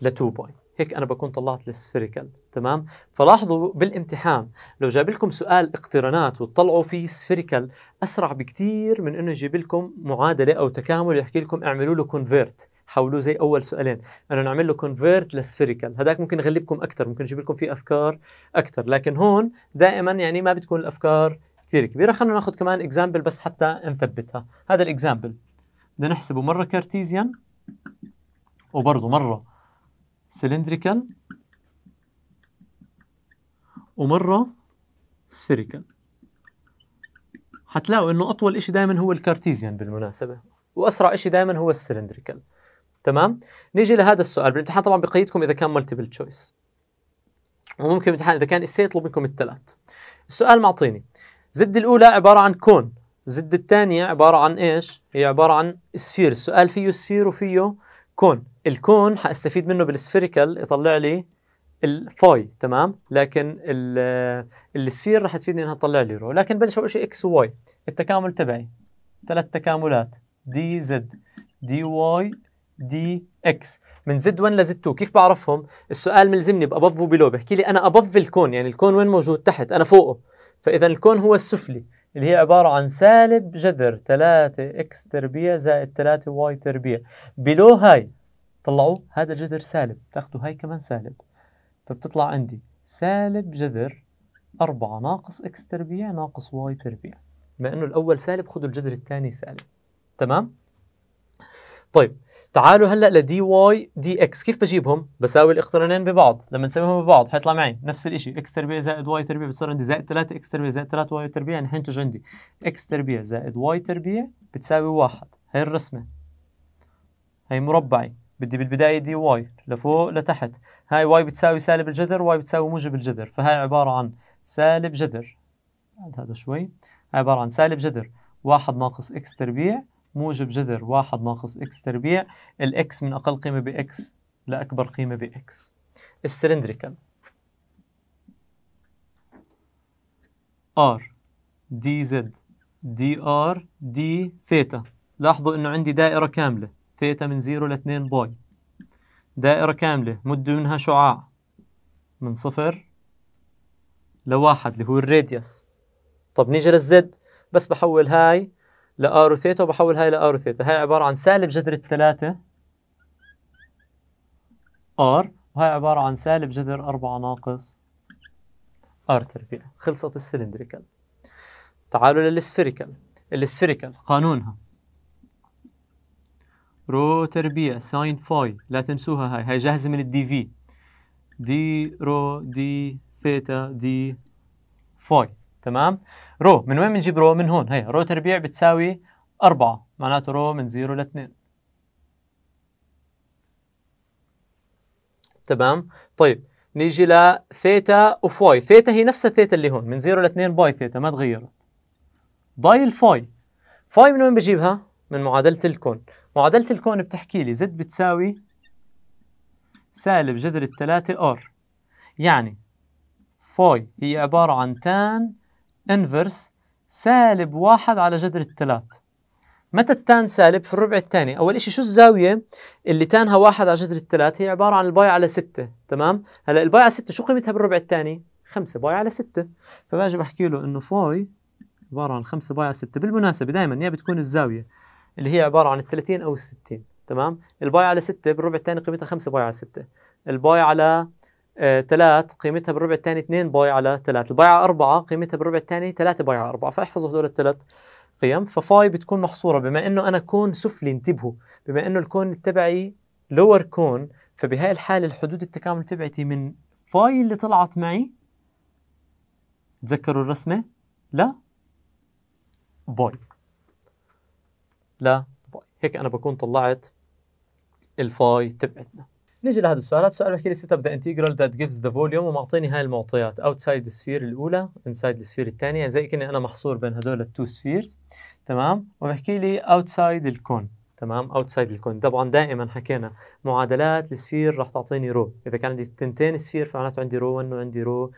ل 2 باي هيك انا بكون طلعت السفيريكال تمام فلاحظوا بالامتحان لو جاب لكم سؤال اقترانات وتطلعوا فيه سفيريكال اسرع بكثير من انه يجيب لكم معادله او تكامل يحكي لكم اعملوا له كونفيرت حولوه زي اول سؤالين انه نعمل له كونفيرت لسفيريكال هذاك ممكن يغلبكم اكثر ممكن يجيب لكم فيه افكار اكثر لكن هون دائما يعني ما بتكون الافكار كثير كبيره خلينا ناخذ كمان اكزامبل بس حتى نثبتها هذا الاكزامبل بدنا نحسبه مره كارتيزيان وبرضه مره cylindrical ومرة سفيريكال حتلاقوا انه اطول شيء دائما هو الكارتيزيان بالمناسبة واسرع شيء دائما هو السلندريكال تمام نيجي لهذا السؤال بالامتحان طبعا بقيدكم اذا كان مالتيبل تشويس وممكن الامتحان اذا كان اسي يطلب منكم الثلاث السؤال معطيني زد الاولى عبارة عن كون زد الثانية عبارة عن ايش؟ هي عبارة عن سفير، السؤال فيه سفير وفيه كون الكون حاستفيد منه بالسفيريكال يطلع لي الفاي تمام لكن السفير رح تفيدني انها تطلع لي رو لكن بلش اول شيء اكس وواي التكامل تبعي ثلاث تكاملات دي زد دي واي دي اكس من زد 1 لزد 2 كيف بعرفهم السؤال ملزمني بابف وبلو بحكي لي انا ابف الكون يعني الكون وين موجود تحت انا فوقه فاذا الكون هو السفلي اللي هي عبارة عن سالب جذر 3 اكس تربيع زائد 3 واي تربيع بلو هاي طلعوا هذا جذر سالب تاخذوا هاي كمان سالب فبتطلع عندي سالب جذر 4 ناقص اكس تربيع ناقص واي تربيع بما انه الاول سالب خذوا الجذر الثاني سالب تمام طيب تعالوا هلا لدي واي دي اكس كيف بجيبهم بساوي الاقترانين ببعض لما نساويهم ببعض حيطلع معي نفس الشيء اكس تربيع زائد واي تربيع بتصير عندي زائد 3 اكس تربيع زائد 3 واي تربيع يعني حينتج عندي اكس تربيع زائد واي تربيع بتساوي واحد هي الرسمه هي مربعي بدي بالبدايه دي واي لفوق لتحت هاي واي بتساوي سالب الجذر واي بتساوي موجب الجذر فهاي عباره عن سالب جذر بعد هذا شوي هي عباره عن سالب جذر واحد ناقص اكس تربيع موجب جذر واحد ناقص إكس تربيع الإكس من أقل قيمة بإكس لأكبر قيمة بإكس السلندريكال R دي زد دي ار دي ثيتا لاحظوا انه عندي دائرة كاملة ثيتا من 0 ل 2 باي دائرة كاملة مد منها شعاع من صفر لواحد اللي هو الراديوس طب نيجي للزد بس بحول هاي لآر وثيتا وبحول هاي لآر وثيتا هاي عبارة عن سالب جذر الثلاثة آر وهي عبارة عن سالب جذر أربعة ناقص ار تربيع خلصت السلندريكال تعالوا للسفيريكال السفيريكال قانونها رو تربيع ساين فاي لا تنسوها هاي هاي جاهزة من الدي في دي رو دي ثيتا دي فاي تمام رو من وين بنجيب رو من هون هي رو تربيع بتساوي أربعة معناته رو من زيرو لاثنين تمام طيب نيجي لثيتا وفاي ثيتا هي نفس الثيتا اللي هون من زيرو لاثنين باي ثيتا ما تغيرت ضايل الفاي فاي من وين بجيبها من معادلة الكون معادلة الكون بتحكي لي زد بتساوي سالب جذر الثلاثة ار يعني فاي هي عبارة عن تان انفرس سالب واحد على جذر الثلاث متى التان سالب في الربع الثاني اول شيء شو الزاويه اللي تانها واحد على جذر الثلاث هي عباره عن الباي على ستة تمام هلا الباي على ستة شو قيمتها بالربع الثاني 5 باي على ستة فباجي بحكي له انه فاي عباره عن 5 باي على ستة بالمناسبه دائما يا بتكون الزاويه اللي هي عباره عن ال 30 او ال 60 تمام الباي على ستة بالربع الثاني قيمتها 5 باي على ستة الباي على 3 آه، قيمتها بالربع الثاني 2 باي على 3 الباي على 4 قيمتها بالربع الثاني 3 باي على 4 فاحفظوا هدول الثلاث قيم ففاي بتكون محصوره بما انه انا كون سفلي انتبهوا بما انه الكون تبعي لور كون فبهاي الحاله الحدود التكامل تبعتي من فاي اللي طلعت معي تذكروا الرسمه لا باي لا باي هيك انا بكون طلعت الفاي تبعتنا نجي لهذا السؤال هذا السؤال بحكي لي سيت اب ذا انتجرال ذات جيفز ذا فوليوم ومعطيني هاي المعطيات اوتسايد السفير الاولى انسايد السفير الثانيه يعني زي كاني انا محصور بين هدول التو سفيرز تمام وبحكي لي اوتسايد الكون تمام اوتسايد الكون طبعا دائما حكينا معادلات السفير رح تعطيني رو اذا كان عندي تنتين سفير فمعناته عندي رو 1 وعندي رو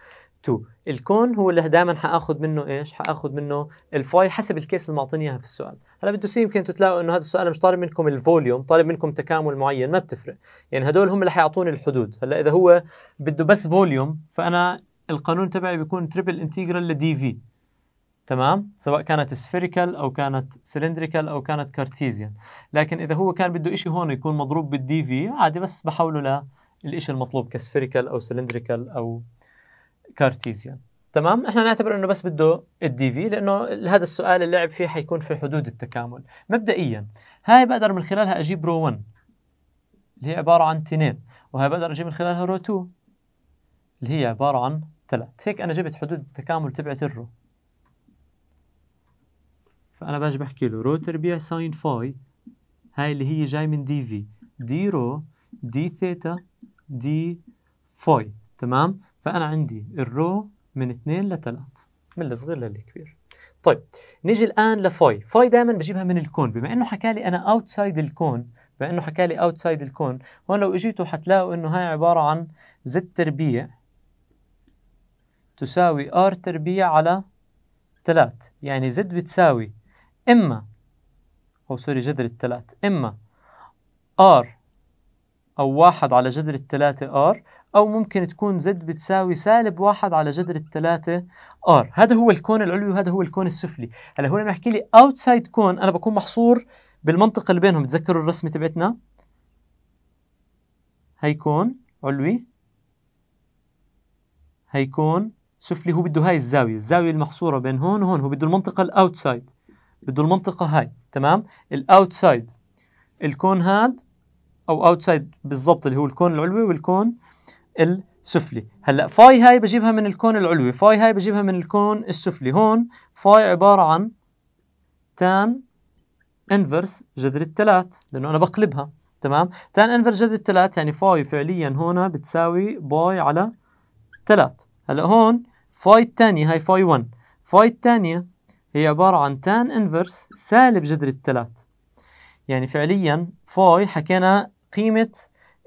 2 الكون هو اللي دائما حاخذ منه ايش؟ حاخذ منه الفاي حسب الكيس اللي معطيني اياها في السؤال، هلا بده يصير يمكن تلاقوا انه هذا السؤال مش طالب منكم الفوليوم، طالب منكم تكامل معين ما بتفرق، يعني هدول هم اللي حيعطوني الحدود، هلا اذا هو بده بس فوليوم فانا القانون تبعي بيكون تريبل انتجرال لدي في تمام؟ سواء كانت سفيريكال او كانت سلندريكال او كانت كارتيزيان، لكن اذا هو كان بده شيء هون يكون مضروب بالدي في عادي بس بحوله للشيء المطلوب كسفيريكال او سلندريكال او كارتيزيان تمام احنا نعتبر انه بس بده الدي في لانه هذا السؤال اللعب فيه حيكون في حدود التكامل مبدئيا هاي بقدر من خلالها اجيب رو 1 اللي هي عباره عن 2 وهي بقدر اجيب من خلالها رو 2 اللي هي عباره عن 3 هيك انا جبت حدود التكامل تبعت الرو فانا باجي بحكي له رو تربيع ساين فاي هاي اللي هي جاي من دي في دي رو دي ثيتا دي فاي تمام فأنا عندي الرو من 2 ل 3 من الصغير للكبير طيب نيجي الآن لفاي فاي دائما بجيبها من الكون بما إنه حكى لي أنا اوتسايد الكون بما إنه حكى لي اوتسايد الكون هون لو اجيتوا حتلاقوا إنه هاي عبارة عن زد تربيع تساوي ار تربيع على 3 يعني زد بتساوي إما أو سوري جذر الثلاث إما ار أو واحد على جذر الثلاثة ار أو ممكن تكون زد بتساوي سالب واحد على جذر الثلاثة ار هذا هو الكون العلوي وهذا هو الكون السفلي هلا لما بحكي لي اوتسايد كون أنا بكون محصور بالمنطقة اللي بينهم تذكروا الرسمة تبعتنا هي كون علوي هي كون سفلي هو بده هاي الزاوية الزاوية المحصورة بين هون وهون هو بده المنطقة الاوتسايد بده المنطقة هاي تمام الاوتسايد الكون هاد او اوتسايد بالضبط اللي هو الكون العلوي والكون السفلي هلا فاي هاي بجيبها من الكون العلوي فاي هاي بجيبها من الكون السفلي هون فاي عبارة عن تان انفرس جذر الثلاث لأنه أنا بقلبها تمام تان انفرس جذر الثلاث يعني فاي فعليا هنا بتساوي باي على ثلاث هلا هون فاي الثانية هاي فاي 1 فاي الثانية هي عبارة عن تان انفرس سالب جذر الثلاث يعني فعليا فاي حكينا قيمة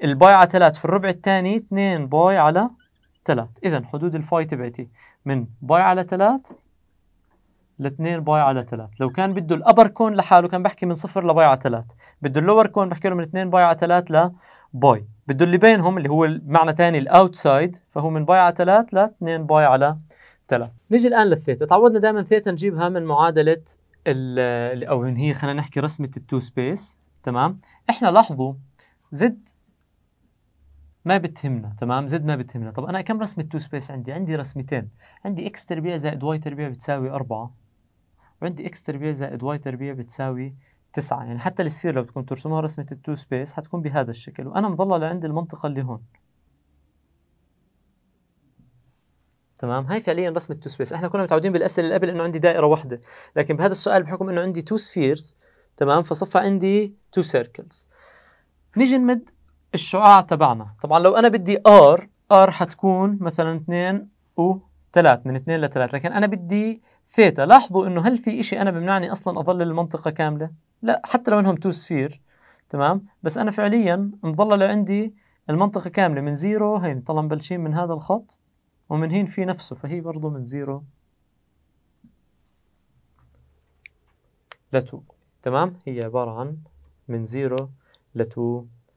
الباي على 3 في الربع الثاني 2 باي على 3 اذا حدود الفاي تبعتي من باي على 3 ل 2 باي على 3 لو كان بده الابر كون لحاله كان بحكي من صفر لباي على 3 بده اللور كون بحكي له من 2 باي على 3 باي بده اللي بينهم اللي هو معنى ثاني الاوتسايد فهو من باي على 3 ل 2 باي على 3 نيجي الان للثيتا تعودنا دائما ثيتا نجيبها من معادله ال او هي خلينا نحكي رسمه التو سبيس تمام احنا لاحظوا زد ما بتهمنا تمام زد ما بتهمنا طب انا كم رسمه تو سبيس عندي عندي رسمتين عندي اكس تربيع زائد واي تربيع بتساوي أربعة وعندي اكس تربيع زائد واي تربيع بتساوي تسعة يعني حتى السفير لو بدكم ترسموها رسمه التو سبيس حتكون بهذا الشكل وانا مضله لعند المنطقه اللي هون تمام هاي فعليا رسمه تو سبيس احنا كنا متعودين بالاسئله اللي قبل انه عندي دائره واحده لكن بهذا السؤال بحكم انه عندي تو سفيرز تمام فصفى عندي تو سيركلز نيجي نمد الشعاع تبعنا طبعا لو انا بدي ار ار حتكون مثلا 2 و 3 من 2 ل 3 لكن انا بدي ثيتا لاحظوا انه هل في شيء انا بمنعني اصلا اظلل المنطقه كامله لا حتى لو انهم تو سفير تمام بس انا فعليا مظلله عندي المنطقه كامله من زيرو هين طلع مبلشين من هذا الخط ومن هين في نفسه فهي برضه من زيرو لتو تمام هي عباره عن من زيرو لتو